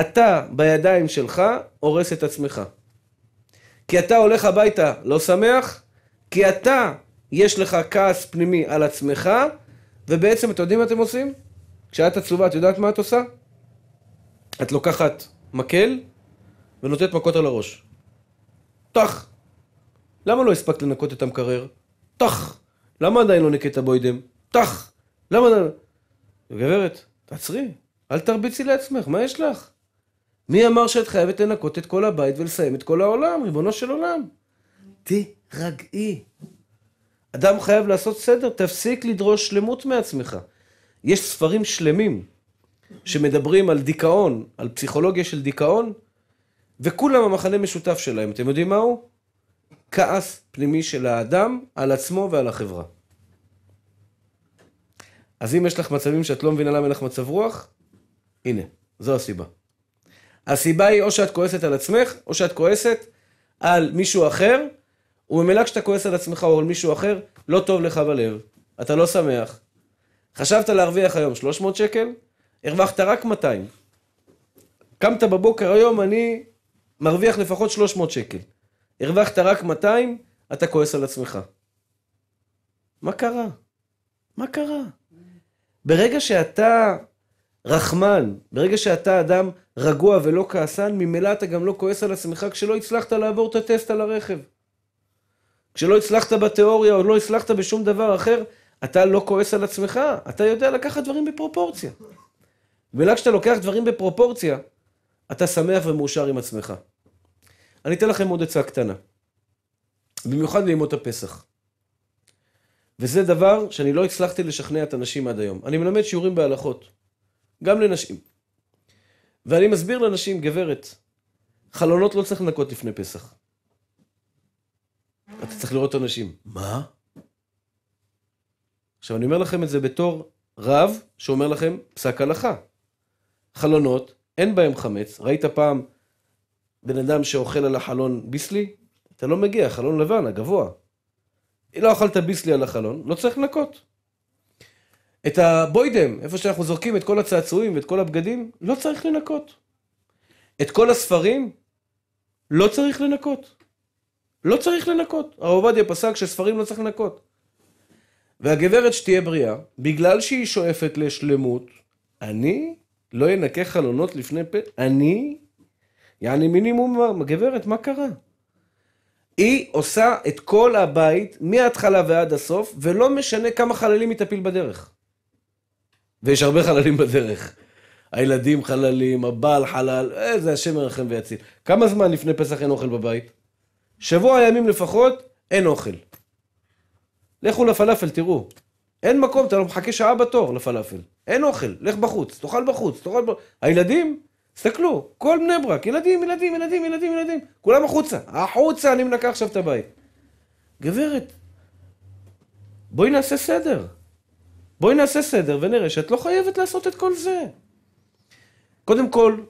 אתה, בידיים שלך, הורס את עצמך. כי אתה הולך הביתה לא שמח, כי אתה, יש לך כעס פנימי על עצמך, ובעצם, אתם יודעים מה אתם עושים? כשאת עצובה, את יודעת מה את עושה? את לוקחת מקל ונותנת מכות על הראש. טח. למה לא הספקת לנקות את המקרר? טח! למה עדיין לא ניקית בוידם? טח! למה עדיין... לא? גברת, תעצרי, אל תרביצי לעצמך, מה יש לך? מי אמר שאת חייבת לנקות את כל הבית ולסיים את כל העולם, ריבונו של עולם? תירגעי. אדם חייב לעשות סדר, תפסיק לדרוש שלמות מעצמך. יש ספרים שלמים שמדברים על דיכאון, על פסיכולוגיה של דיכאון, וכולם המחנה משותף שלהם, אתם יודעים מה הוא? כעס פנימי של האדם על עצמו ועל החברה. אז אם יש לך מצבים שאת לא מבינה למה אין לך מצב רוח, הנה, זו הסיבה. הסיבה היא או שאת כועסת על עצמך, או שאת כועסת על מישהו אחר, וממילא כשאתה כועס על עצמך או על מישהו אחר, לא טוב לך בלב, אתה לא שמח. חשבת להרוויח היום 300 שקל, הרווחת רק 200. קמת בבוקר היום, אני מרוויח לפחות 300 שקל. הרווחת רק 200, אתה כועס על עצמך. מה קרה? מה קרה? ברגע שאתה רחמן, ברגע שאתה אדם רגוע ולא כעסן, ממילא אתה גם לא כועס על עצמך כשלא הצלחת לעבור את הטסט על הרכב. כשלא הצלחת בתיאוריה או לא הצלחת בשום דבר אחר, אתה לא כועס על עצמך, אתה יודע לקחת דברים בפרופורציה. ורק כשאתה לוקח דברים בפרופורציה, אתה שמח ומאושר עם עצמך. אני אתן לכם עוד עצה קטנה. במיוחד לימות הפסח. וזה דבר שאני לא הצלחתי לשכנע את הנשים עד היום. אני מלמד שיעורים בהלכות, גם לנשים. ואני מסביר לנשים, גברת, חלונות לא צריך לנקות לפני פסח. אתה צריך לראות את הנשים. מה? עכשיו, אני אומר לכם את זה בתור רב שאומר לכם פסק הלכה. חלונות, אין בהם חמץ. ראית פעם בן אדם שאוכל על החלון ביסלי, אתה לא מגיע, חלון לבן, הגבוה. אם לא אכלת ביסלי על החלון, לא צריך לנקות. את הבוידם, איפה שאנחנו זורקים את כל הצעצועים ואת כל הבגדים, לא צריך לנקות. את כל הספרים, לא צריך לנקות. לא צריך לנקות. הרב עובדיה פסק שספרים לא צריך לנקות. והגברת שתהיה בריאה, בגלל שהיא שואפת לשלמות, אני לא אנקה חלונות לפני פ... אני יעני מינימום, גברת, מה קרה? היא עושה את כל הבית, מההתחלה ועד הסוף, ולא משנה כמה חללים היא תפיל בדרך. ויש הרבה חללים בדרך. הילדים חללים, הבעל חלל, איזה השם ירחם ויציל. כמה זמן לפני פסח אין אוכל בבית? שבוע ימים לפחות, אין אוכל. לכו לפלאפל, תראו. אין מקום, אתה לא מחכה שעה בתור לפלאפל. אין אוכל, לך בחוץ, תאכל בחוץ, תאכל בחוץ. הילדים, תסתכלו, כל בני ברק, ילדים, ילדים, ילדים, ילדים, ילדים, כולם החוצה, החוצה, אני מנקה עכשיו את הבית. גברת, בואי נעשה סדר. בואי נעשה סדר ונראה שאת לא חייבת לעשות את כל זה. קודם כל,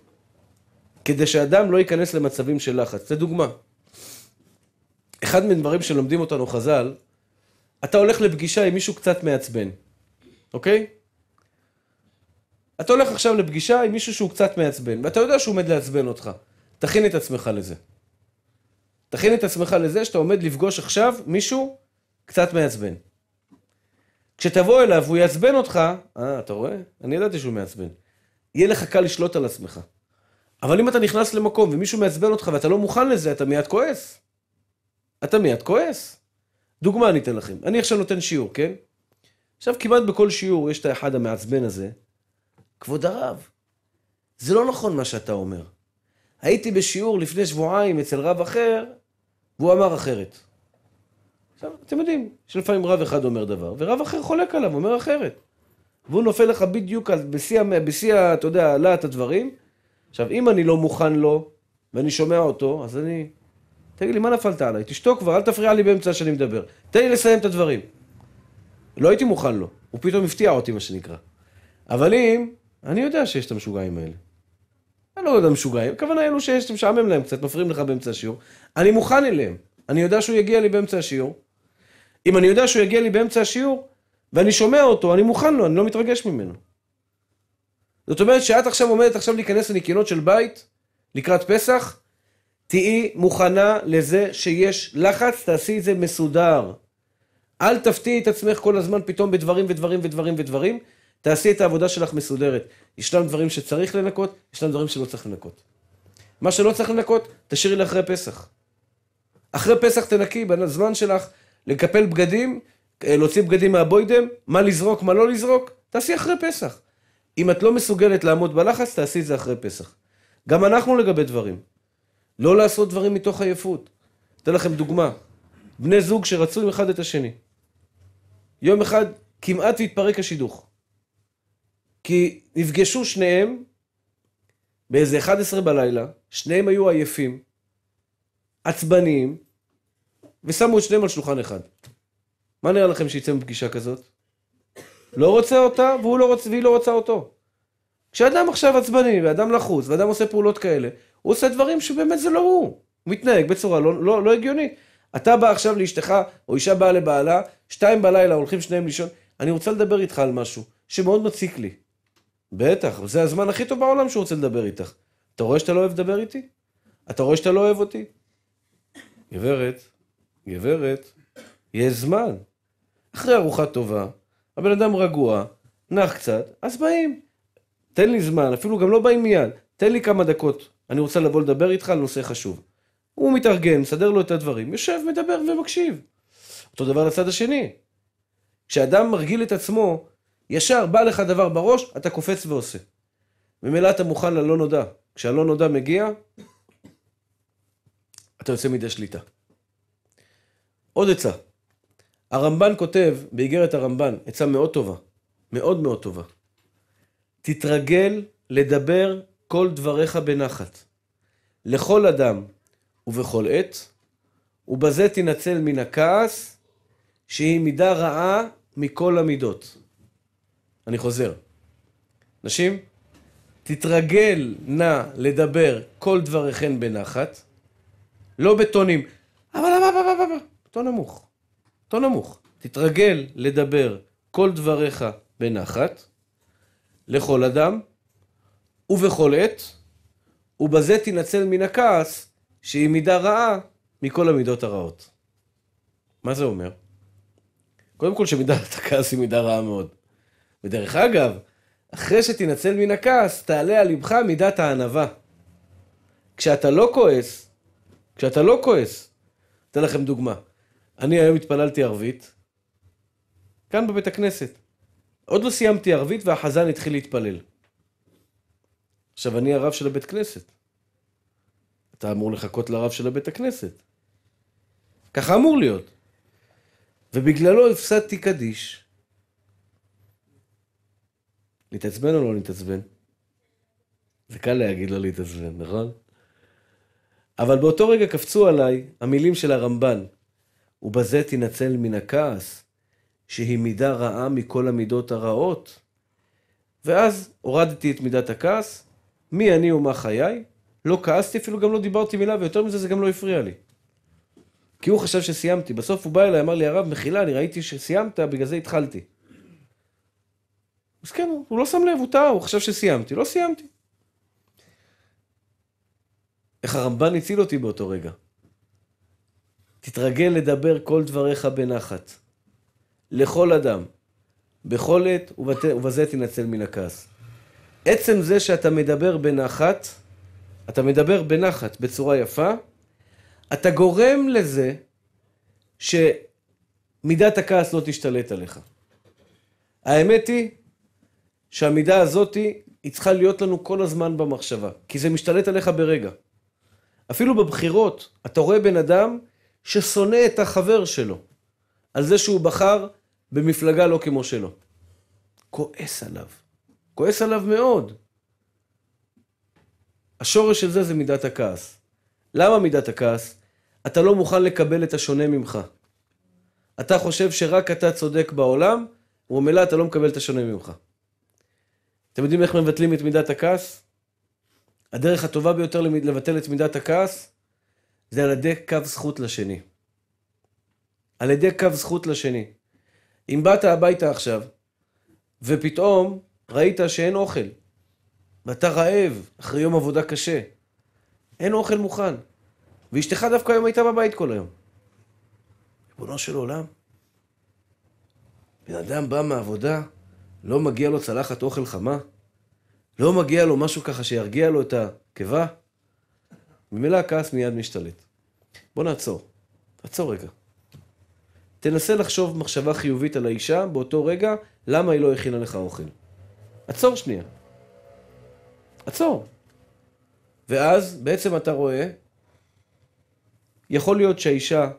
כדי שאדם לא ייכנס למצבים של לחץ. דוגמה. אחד מהדברים שלומדים אותנו חז"ל, אתה הולך לפגישה עם מישהו קצת מעצבן, אוקיי? אתה הולך עכשיו לפגישה עם מישהו שהוא קצת מעצבן, ואתה יודע שהוא עומד לעצבן אותך. תכין את עצמך לזה. תכין את עצמך לזה שאתה עומד לפגוש עכשיו מישהו קצת מעצבן. כשתבוא אליו והוא יעצבן אותך, אה, אתה רואה? אני ידעתי שהוא מעצבן. יהיה לך קל לשלוט על עצמך. אבל אם אתה נכנס למקום ומישהו מעצבן אותך ואתה לא מוכן לזה, אתה מיד כועס. אתה מיד כועס. דוגמה אני אתן לכם. אני עכשיו נותן שיעור, כן? עכשיו, כמעט בכל שיעור יש את האחד המעצבן הזה, כבוד הרב, זה לא נכון מה שאתה אומר. הייתי בשיעור לפני שבועיים אצל רב אחר, והוא אמר אחרת. עכשיו, אתם יודעים שלפעמים רב אחד אומר דבר, ורב אחר חולק עליו, אומר אחרת. והוא נופל לך בדיוק בשיא, בשיא אתה יודע, להט הדברים. עכשיו, אם אני לא מוכן לו, ואני שומע אותו, אז אני... תגיד לי, מה נפלת עליי? תשתוק כבר, אל תפריע לי באמצע שאני מדבר. תן לי לסיים את הדברים. לא הייתי מוכן לו, הוא פתאום הפתיע אותי, מה שנקרא. אבל אם אני יודע שיש את המשוגעים האלה. אני לא יודע משוגעים, הכוונה אלו שיש, משעמם להם קצת, מפריעים לך באמצע השיעור. אני מוכן אליהם. אני יודע שהוא יגיע לי באמצע השיעור. אם אני יודע שהוא יגיע לי באמצע השיעור, ואני שומע אותו, אני מוכן לו, אני לא מתרגש ממנו. זאת אומרת שאת עכשיו עומדת עכשיו להיכנס לניקיונות של בית, לקראת פסח, תהיי מוכנה לזה שיש לחץ, תעשי את זה מסודר. אל תפתיעי את עצמך כל הזמן פתאום בדברים ודברים ודברים ודברים, תעשי את העבודה שלך מסודרת. ישנם דברים שצריך לנקות, ישנם דברים שלא צריך לנקות. מה שלא צריך לנקות, תשאירי לאחרי פסח. אחרי פסח תנקי בזמן שלך לקפל בגדים, אה, להוציא בגדים מהבוידם, מה לזרוק, מה לא לזרוק, תעשי אחרי פסח. אם את לא מסוגלת לעמוד בלחץ, תעשי את זה אחרי פסח. גם אנחנו לגבי דברים. לא לעשות דברים מתוך עייפות. אתן לכם דוגמה. בני זוג שרצו עם אחד את השני. יום אחד כמעט התפרק השידוך. כי נפגשו שניהם באיזה 11 בלילה, שניהם היו עייפים, עצבניים, ושמו את שניהם על שולחן אחד. מה נראה לכם שיצא מפגישה כזאת? לא רוצה אותה, והוא לא רוצה, והיא לא רוצה אותו. כשאדם עכשיו עצבני, ואדם לחוץ, ואדם עושה פעולות כאלה, הוא עושה דברים שבאמת זה לא הוא. הוא מתנהג בצורה לא, לא, לא הגיונית. אתה בא עכשיו לאשתך, או אישה באה לבעלה, שתיים בלילה, הולכים שניהם לישון. אני רוצה לדבר איתך על משהו שמאוד מציק לי. בטח, זה הזמן הכי טוב בעולם שהוא רוצה לדבר איתך. אתה רואה שאתה לא אוהב לדבר איתי? אתה רואה שאתה לא אוהב אותי? גברת, גברת, יש זמן. אחרי ארוחה טובה, הבן אדם רגוע, נח קצת, אז באים. תן לי זמן, אפילו גם לא באים מיד. תן לי כמה דקות, אני רוצה לבוא לדבר איתך על נושא חשוב. הוא מתארגן, מסדר לו את הדברים, יושב, מדבר ומקשיב. אותו דבר לצד השני. כשאדם מרגיל את עצמו ישר בא לך דבר בראש, אתה קופץ ועושה. ממילא אתה מוכן ללא נודע. כשהלא נודע מגיע, אתה יוצא מידי שליטה. עוד עצה. הרמב"ן כותב, באיגרת הרמב"ן, עצה מאוד טובה. מאוד מאוד טובה. תתרגל לדבר כל דבריך בנחת. לכל אדם ובכל עת, ובזה תנצל מן הכעס, שהיא מידה רעה מכל המידות. אני חוזר. נשים, תתרגל נא לדבר כל דבריכן בנחת, לא בטונים, אבל אבל אבל אבל, טון נמוך, טון נמוך. תתרגל לדבר כל דבריך בנחת, לכל אדם, ובכל עת, ובזה תנצל מן הכעס, שהיא מידה רעה מכל המידות הרעות. מה זה אומר? קודם כל שמידת הכעס היא מידה רעה מאוד. ודרך אגב, אחרי שתינצל מן הכעס, תעלה על לבך מידת הענווה. כשאתה לא כועס, כשאתה לא כועס, אתן לכם דוגמה. אני היום התפללתי ערבית, כאן בבית הכנסת. עוד לא סיימתי ערבית והחזן התחיל להתפלל. עכשיו, אני הרב של הבית כנסת. אתה אמור לחכות לרב של הבית הכנסת. ככה אמור להיות. ובגללו הפסדתי קדיש, להתעצבן או לא להתעצבן? זה קל להגיד לא להתעצבן, נכון? אבל באותו רגע קפצו עליי המילים של הרמב"ן, ובזה תינצל מן הכעס, שהיא מידה רעה מכל המידות הרעות. ואז הורדתי את מידת הכעס, מי אני ומה חיי, לא כעסתי, אפילו גם לא דיברתי מילה, ויותר מזה, זה גם לא הפריע לי. כי הוא חשב שסיימתי. בסוף הוא בא אליי, אמר לי, הרב, מחילה, אני ראיתי שסיימת, בגלל זה התחלתי. אז כן, הוא לא שם לב, הוא טעה, הוא חשב שסיימתי. לא סיימתי. איך הרמב"ן הציל אותי באותו רגע. תתרגל לדבר כל דבריך בנחת. לכל אדם. בכל עת, ובזה תנצל מן הכעס. עצם זה שאתה מדבר בנחת, אתה מדבר בנחת, בצורה יפה, אתה גורם לזה שמידת הכעס לא תשתלט עליך. האמת היא שהמידה הזאת היא צריכה להיות לנו כל הזמן במחשבה, כי זה משתלט עליך ברגע. אפילו בבחירות, אתה רואה בן אדם ששונא את החבר שלו, על זה שהוא בחר במפלגה לא כמו שלו. כועס עליו. כועס עליו מאוד. השורש של זה זה מידת הכעס. למה מידת הכעס? אתה לא מוכן לקבל את השונה ממך. אתה חושב שרק אתה צודק בעולם, וממילא אתה לא מקבל את השונה ממך. אתם יודעים איך מבטלים את מידת הכעס? הדרך הטובה ביותר לבטל את מידת הכעס זה על ידי קו זכות לשני. על ידי קו זכות לשני. אם באת הביתה עכשיו, ופתאום ראית שאין אוכל, ואתה רעב אחרי יום עבודה קשה, אין אוכל מוכן, ואשתך דווקא היום הייתה בבית כל היום. ריבונו של עולם, בן אדם בא מהעבודה, לא מגיע לו צלחת אוכל חמה? לא מגיע לו משהו ככה שירגיע לו את הקיבה? ממילא הכעס מיד משתלט. בוא נעצור. עצור רגע. תנסה לחשוב מחשבה חיובית על האישה באותו רגע, למה היא לא הכינה לך אוכל. עצור שנייה. עצור. ואז בעצם אתה רואה, יכול להיות שהאישה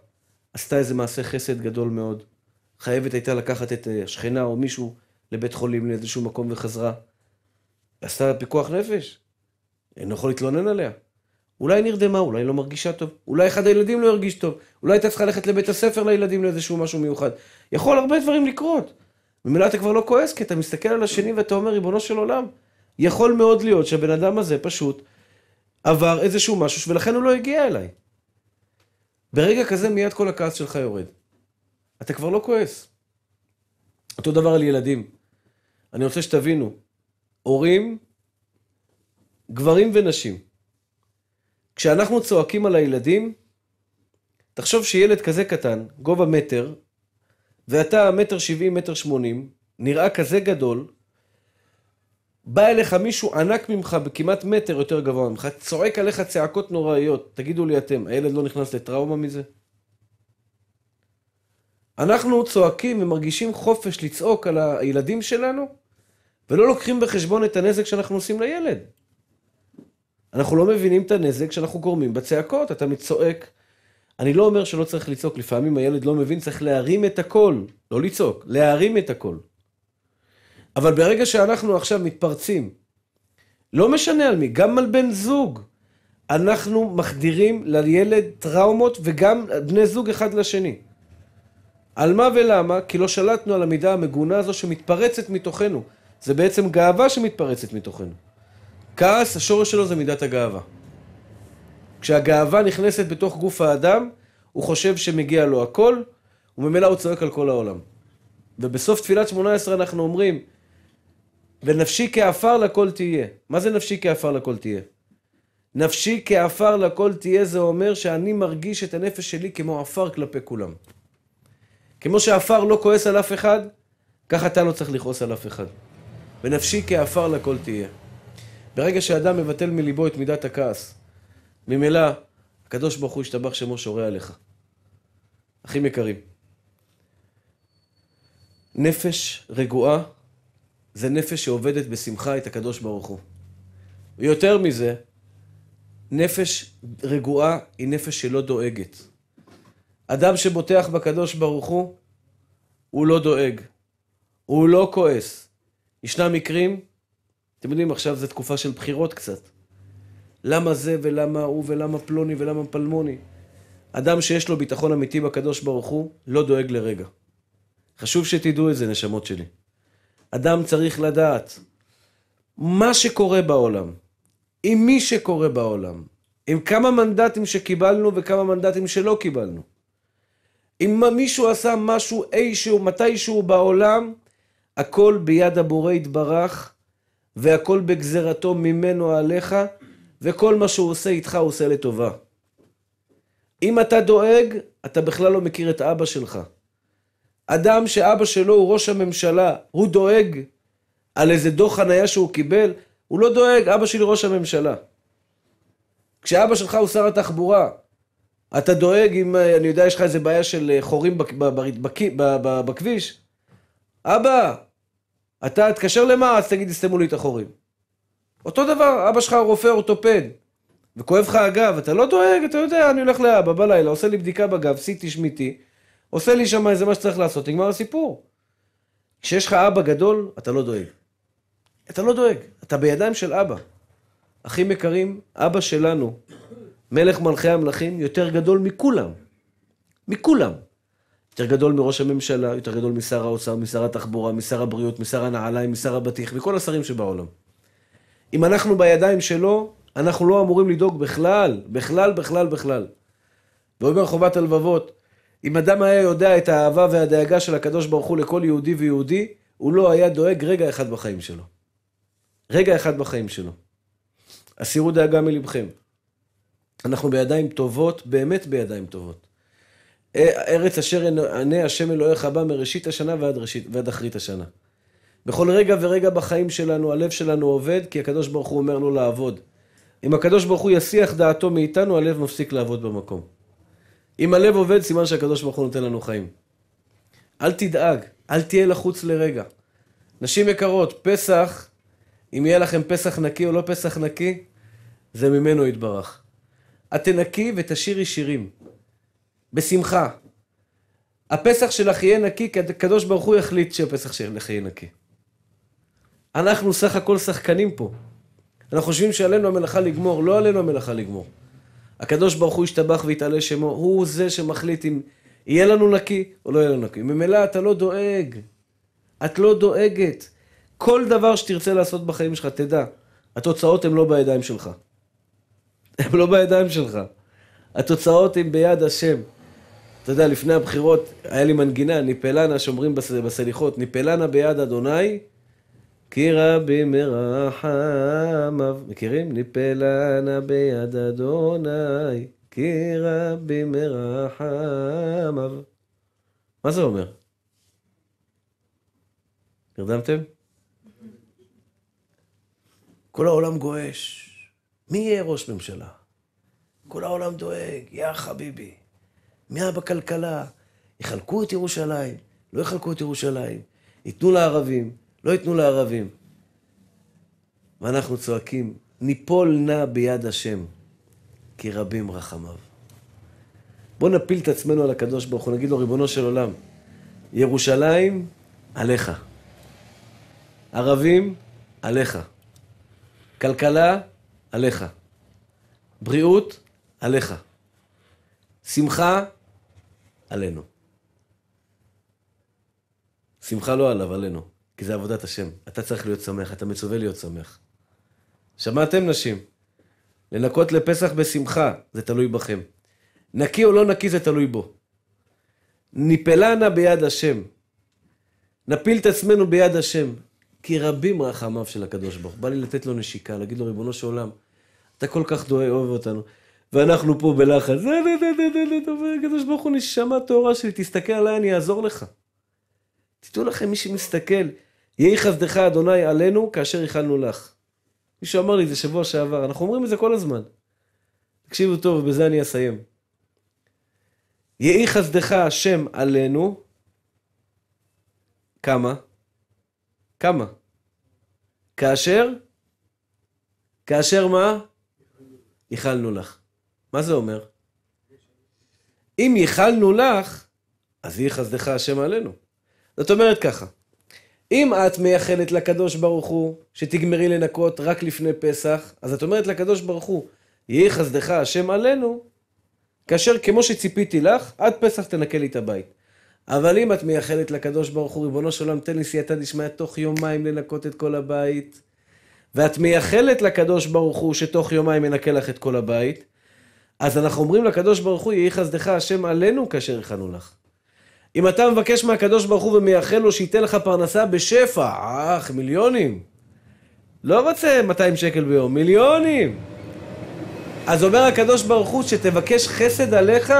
עשתה איזה מעשה חסד גדול מאוד, חייבת הייתה לקחת את השכנה או מישהו לבית חולים לאיזשהו מקום וחזרה. עשתה פיקוח נפש. אינו לא יכול להתלונן עליה. אולי היא נרדמה, אולי היא לא מרגישה טוב, אולי אחד הילדים לא ירגיש טוב, אולי הייתה צריכה ללכת לבית הספר לילדים לאיזשהו משהו מיוחד. יכול הרבה דברים לקרות. ממילא אתה כבר לא כועס, כי אתה מסתכל על השני ואתה אומר, ריבונו של עולם, יכול מאוד להיות שהבן אדם הזה פשוט עבר איזשהו משהו, ולכן הוא לא הגיע אליי. ברגע כזה מיד כל הכעס שלך יורד. אתה כבר לא כועס. אותו דבר על ילדים. אני רוצה שתבינו, הורים, גברים ונשים, כשאנחנו צועקים על הילדים, תחשוב שילד כזה קטן, גובה מטר, ואתה מטר שבעים, מטר שמונים, נראה כזה גדול, בא אליך מישהו ענק ממך, בכמעט מטר יותר גבוה ממך, צועק עליך צעקות נוראיות. תגידו לי אתם, הילד לא נכנס לטראומה מזה? אנחנו צועקים ומרגישים חופש לצעוק על הילדים שלנו? ולא לוקחים בחשבון את הנזק שאנחנו עושים לילד. אנחנו לא מבינים את הנזק שאנחנו גורמים בצעקות, אתה מצועק. אני לא אומר שלא צריך לצעוק, לפעמים הילד לא מבין, צריך להרים את הקול, לא לצעוק, להרים את הקול. אבל ברגע שאנחנו עכשיו מתפרצים, לא משנה על מי, גם על בן זוג, אנחנו מחדירים לילד טראומות וגם בני זוג אחד לשני. על מה ולמה? כי לא שלטנו על המידה המגונה הזו שמתפרצת מתוכנו. זה בעצם גאווה שמתפרצת מתוכנו. כעס, השורש שלו זה מידת הגאווה. כשהגאווה נכנסת בתוך גוף האדם, הוא חושב שמגיע לו הכל, וממילא הוא צועק על כל העולם. ובסוף תפילת שמונה עשרה אנחנו אומרים, ונפשי כעפר לכל תהיה. מה זה נפשי כעפר לכל תהיה? נפשי כעפר לכל תהיה, זה אומר שאני מרגיש את הנפש שלי כמו עפר כלפי כולם. כמו שעפר לא כועס על אף אחד, כך אתה לא צריך לכעוס על אף אחד. ונפשי כעפר לכל תהיה. ברגע שאדם מבטל מליבו את מידת הכעס, ממילא הקדוש ברוך הוא ישתבח שמו שורה עליך. אחים יקרים, נפש רגועה זה נפש שעובדת בשמחה את הקדוש ברוך הוא. ויותר מזה, נפש רגועה היא נפש שלא דואגת. אדם שבוטח בקדוש ברוך הוא, הוא לא דואג, הוא לא כועס, ישנם מקרים, אתם יודעים, עכשיו זו תקופה של בחירות קצת. למה זה ולמה הוא ולמה פלוני ולמה פלמוני? אדם שיש לו ביטחון אמיתי בקדוש ברוך הוא, לא דואג לרגע. חשוב שתדעו את זה, נשמות שלי. אדם צריך לדעת מה שקורה בעולם, עם מי שקורה בעולם, עם כמה מנדטים שקיבלנו וכמה מנדטים שלא קיבלנו. אם מישהו עשה משהו איזשהו, מתישהו בעולם, הכל ביד הבורא יתברך, והכל בגזרתו ממנו עליך, וכל מה שהוא עושה איתך הוא עושה לטובה. אם אתה דואג, אתה בכלל לא מכיר את אבא שלך. אדם שאבא שלו הוא ראש הממשלה, הוא דואג על איזה דוח חניה שהוא קיבל, הוא לא דואג, אבא שלי ראש הממשלה. כשאבא שלך הוא שר התחבורה, אתה דואג אם, אה, אני יודע, יש לך איזה בעיה של אה, חורים בכ, בכ, בכביש, אבא, אתה תתקשר למעץ, תגיד, תסתמו לי את החורים. אותו דבר, אבא שלך רופא אורתופד, וכואב לך הגב, אתה לא דואג, אתה יודע, אני הולך לאבא בלילה, עושה לי בדיקה בגב, סיטי שמיטי, עושה לי שם איזה מה שצריך לעשות, נגמר הסיפור. כשיש לך אבא גדול, אתה לא דואג. אתה לא דואג, אתה בידיים של אבא. אחים יקרים, אבא שלנו, מלך מלכי המלכים, יותר גדול מכולם. מכולם. יותר גדול מראש הממשלה, יותר גדול משר האוצר, משר התחבורה, משר הבריאות, משר הנעליים, משר הבטיח, מכל השרים שבעולם. אם אנחנו בידיים שלו, אנחנו לא אמורים לדאוג בכלל, בכלל, בכלל, בכלל. ואומר חובת הלבבות, אם אדם היה יודע את האהבה והדאגה של הקדוש ברוך הוא לכל יהודי ויהודי, הוא לא היה דואג רגע אחד בחיים שלו. רגע אחד בחיים שלו. הסירו דאגה מלבכם. אנחנו בידיים טובות, באמת בידיים טובות. ארץ אשר ענה השם אלוהיך בה מראשית השנה ועד, ראשית, ועד אחרית השנה. בכל רגע ורגע בחיים שלנו, הלב שלנו עובד, כי הקדוש ברוך הוא אומר לו לעבוד. אם הקדוש ברוך הוא יסיח דעתו מאיתנו, הלב מפסיק לעבוד במקום. אם הלב עובד, סימן שהקדוש ברוך הוא נותן לנו חיים. אל תדאג, אל תהיה לחוץ לרגע. נשים יקרות, פסח, אם יהיה לכם פסח נקי או לא פסח נקי, זה ממנו יתברך. את תנקי ותשירי שירים. בשמחה. הפסח שלך יהיה נקי, כי הקדוש ברוך הוא יחליט שהפסח שלך יהיה נקי. אנחנו סך הכל שחקנים פה. אנחנו חושבים שעלינו המלאכה לגמור, לא עלינו המלאכה לגמור. הקדוש ברוך הוא ישתבח ויתעלה שמו, הוא זה שמחליט אם יהיה לנו נקי או לא יהיה לנו נקי. ממילא אתה לא דואג, את לא דואגת. כל דבר שתרצה לעשות בחיים שלך, תדע, התוצאות הן לא בידיים שלך. הן לא בידיים שלך. התוצאות הן ביד השם. אתה יודע, לפני הבחירות היה לי מנגינה, ניפלנה, שומרים בסליחות, ניפלנה ביד אדוני, כי רבי מרחמיו. מכירים? ניפלנה ביד אדוני, כי רבי מרחמיו. מה זה אומר? נרדמתם? כל העולם גועש. מי יהיה ראש ממשלה? כל העולם דואג, יא חביבי. מי היה בכלכלה, יחלקו את ירושלים, לא יחלקו את ירושלים, ייתנו לערבים, לא ייתנו לערבים. ואנחנו צועקים, ניפול נא ביד השם, כי רבים רחמיו. בואו נפיל את עצמנו על הקדוש ברוך הוא, נגיד לו, ריבונו של עולם, ירושלים, עליך. ערבים, עליך. כלכלה, עליך. בריאות, עליך. שמחה, עלינו. שמחה לא עליו, עלינו. כי זה עבודת השם. אתה צריך להיות שמח, אתה מצווה להיות שמח. שמעתם, נשים? לנקות לפסח בשמחה, זה תלוי בכם. נקי או לא נקי, זה תלוי בו. ניפלה נא ביד השם. נפיל את עצמנו ביד השם. כי רבים רחמיו של הקדוש ברוך בא לי לתת לו נשיקה, להגיד לו, ריבונו של עולם, אתה כל כך דואג, אוהב אותנו. ואנחנו פה בלחץ, זה, זה, זה, זה, זה, זה, הקדוש ברוך הוא נשמה טהורה שלי, תסתכל עליי, אני אעזור לך. תדעו לכם, מי שמסתכל, יהי חסדך אדוני עלינו כאשר ייחלנו לך. מישהו אמר לי את זה שבוע שעבר, אנחנו אומרים את זה כל הזמן. תקשיבו טוב, ובזה אני אסיים. יהי חסדך השם עלינו, כמה? כמה? כאשר? כאשר מה? ייחלנו לך. מה זה אומר? אם ייחלנו לך, אז יהיה חסדך השם עלינו. זאת אומרת ככה, אם את מייחלת לקדוש ברוך הוא שתגמרי לנקות רק לפני פסח, אז את אומרת לקדוש ברוך הוא, יהי חסדך השם עלינו, כאשר כמו שציפיתי לך, עד פסח תנקה לי את הבית. אבל אם את מייחלת לקדוש ברוך הוא, ריבונו של עולם, תן לי סייעתא דשמיא תוך יומיים לנקות את כל הבית, ואת מייחלת לקדוש ברוך הוא שתוך יומיים ינקה לך את כל הבית, אז אנחנו אומרים לקדוש ברוך הוא, יהי חסדך השם עלינו כאשר יכנו לך. אם אתה מבקש מהקדוש ברוך הוא ומייחל לו שייתן לך פרנסה בשפע, אך, מיליונים. לא רוצה 200 שקל ביום, מיליונים. אז אומר הקדוש ברוך הוא שתבקש חסד עליך.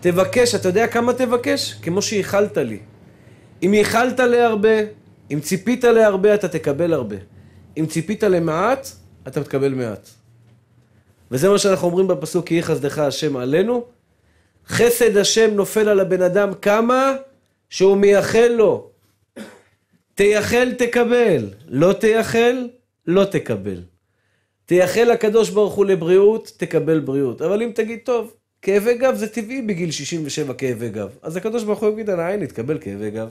תבקש, אתה יודע כמה תבקש? כמו שייחלת לי. אם ייחלת להרבה, אם ציפית להרבה, אתה תקבל הרבה. אם ציפית למעט, אתה תקבל מעט. וזה מה שאנחנו אומרים בפסוק, כי יהי חסדך השם עלינו. חסד השם נופל על הבן אדם כמה שהוא מייחל לו. תייחל תקבל, לא תייחל לא תקבל. תייחל לקדוש ברוך הוא לבריאות, תקבל בריאות. אבל אם תגיד, טוב, כאבי גב זה טבעי בגיל 67 כאבי גב. אז הקדוש ברוך הוא יגיד, עין, אה, תקבל כאבי גב.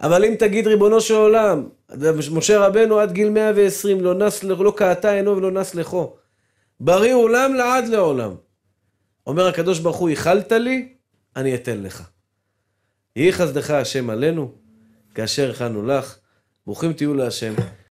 אבל אם תגיד, ריבונו של עולם, משה רבנו עד גיל 120 לא נס, לא קעתה עינו ולא נס לחו. בריא עולם לעד לעולם. אומר הקדוש ברוך הוא, איחלת לי, אני אתן לך. יהי חסדך השם עלינו, כאשר הכנו לך. ברוכים תהיו להשם.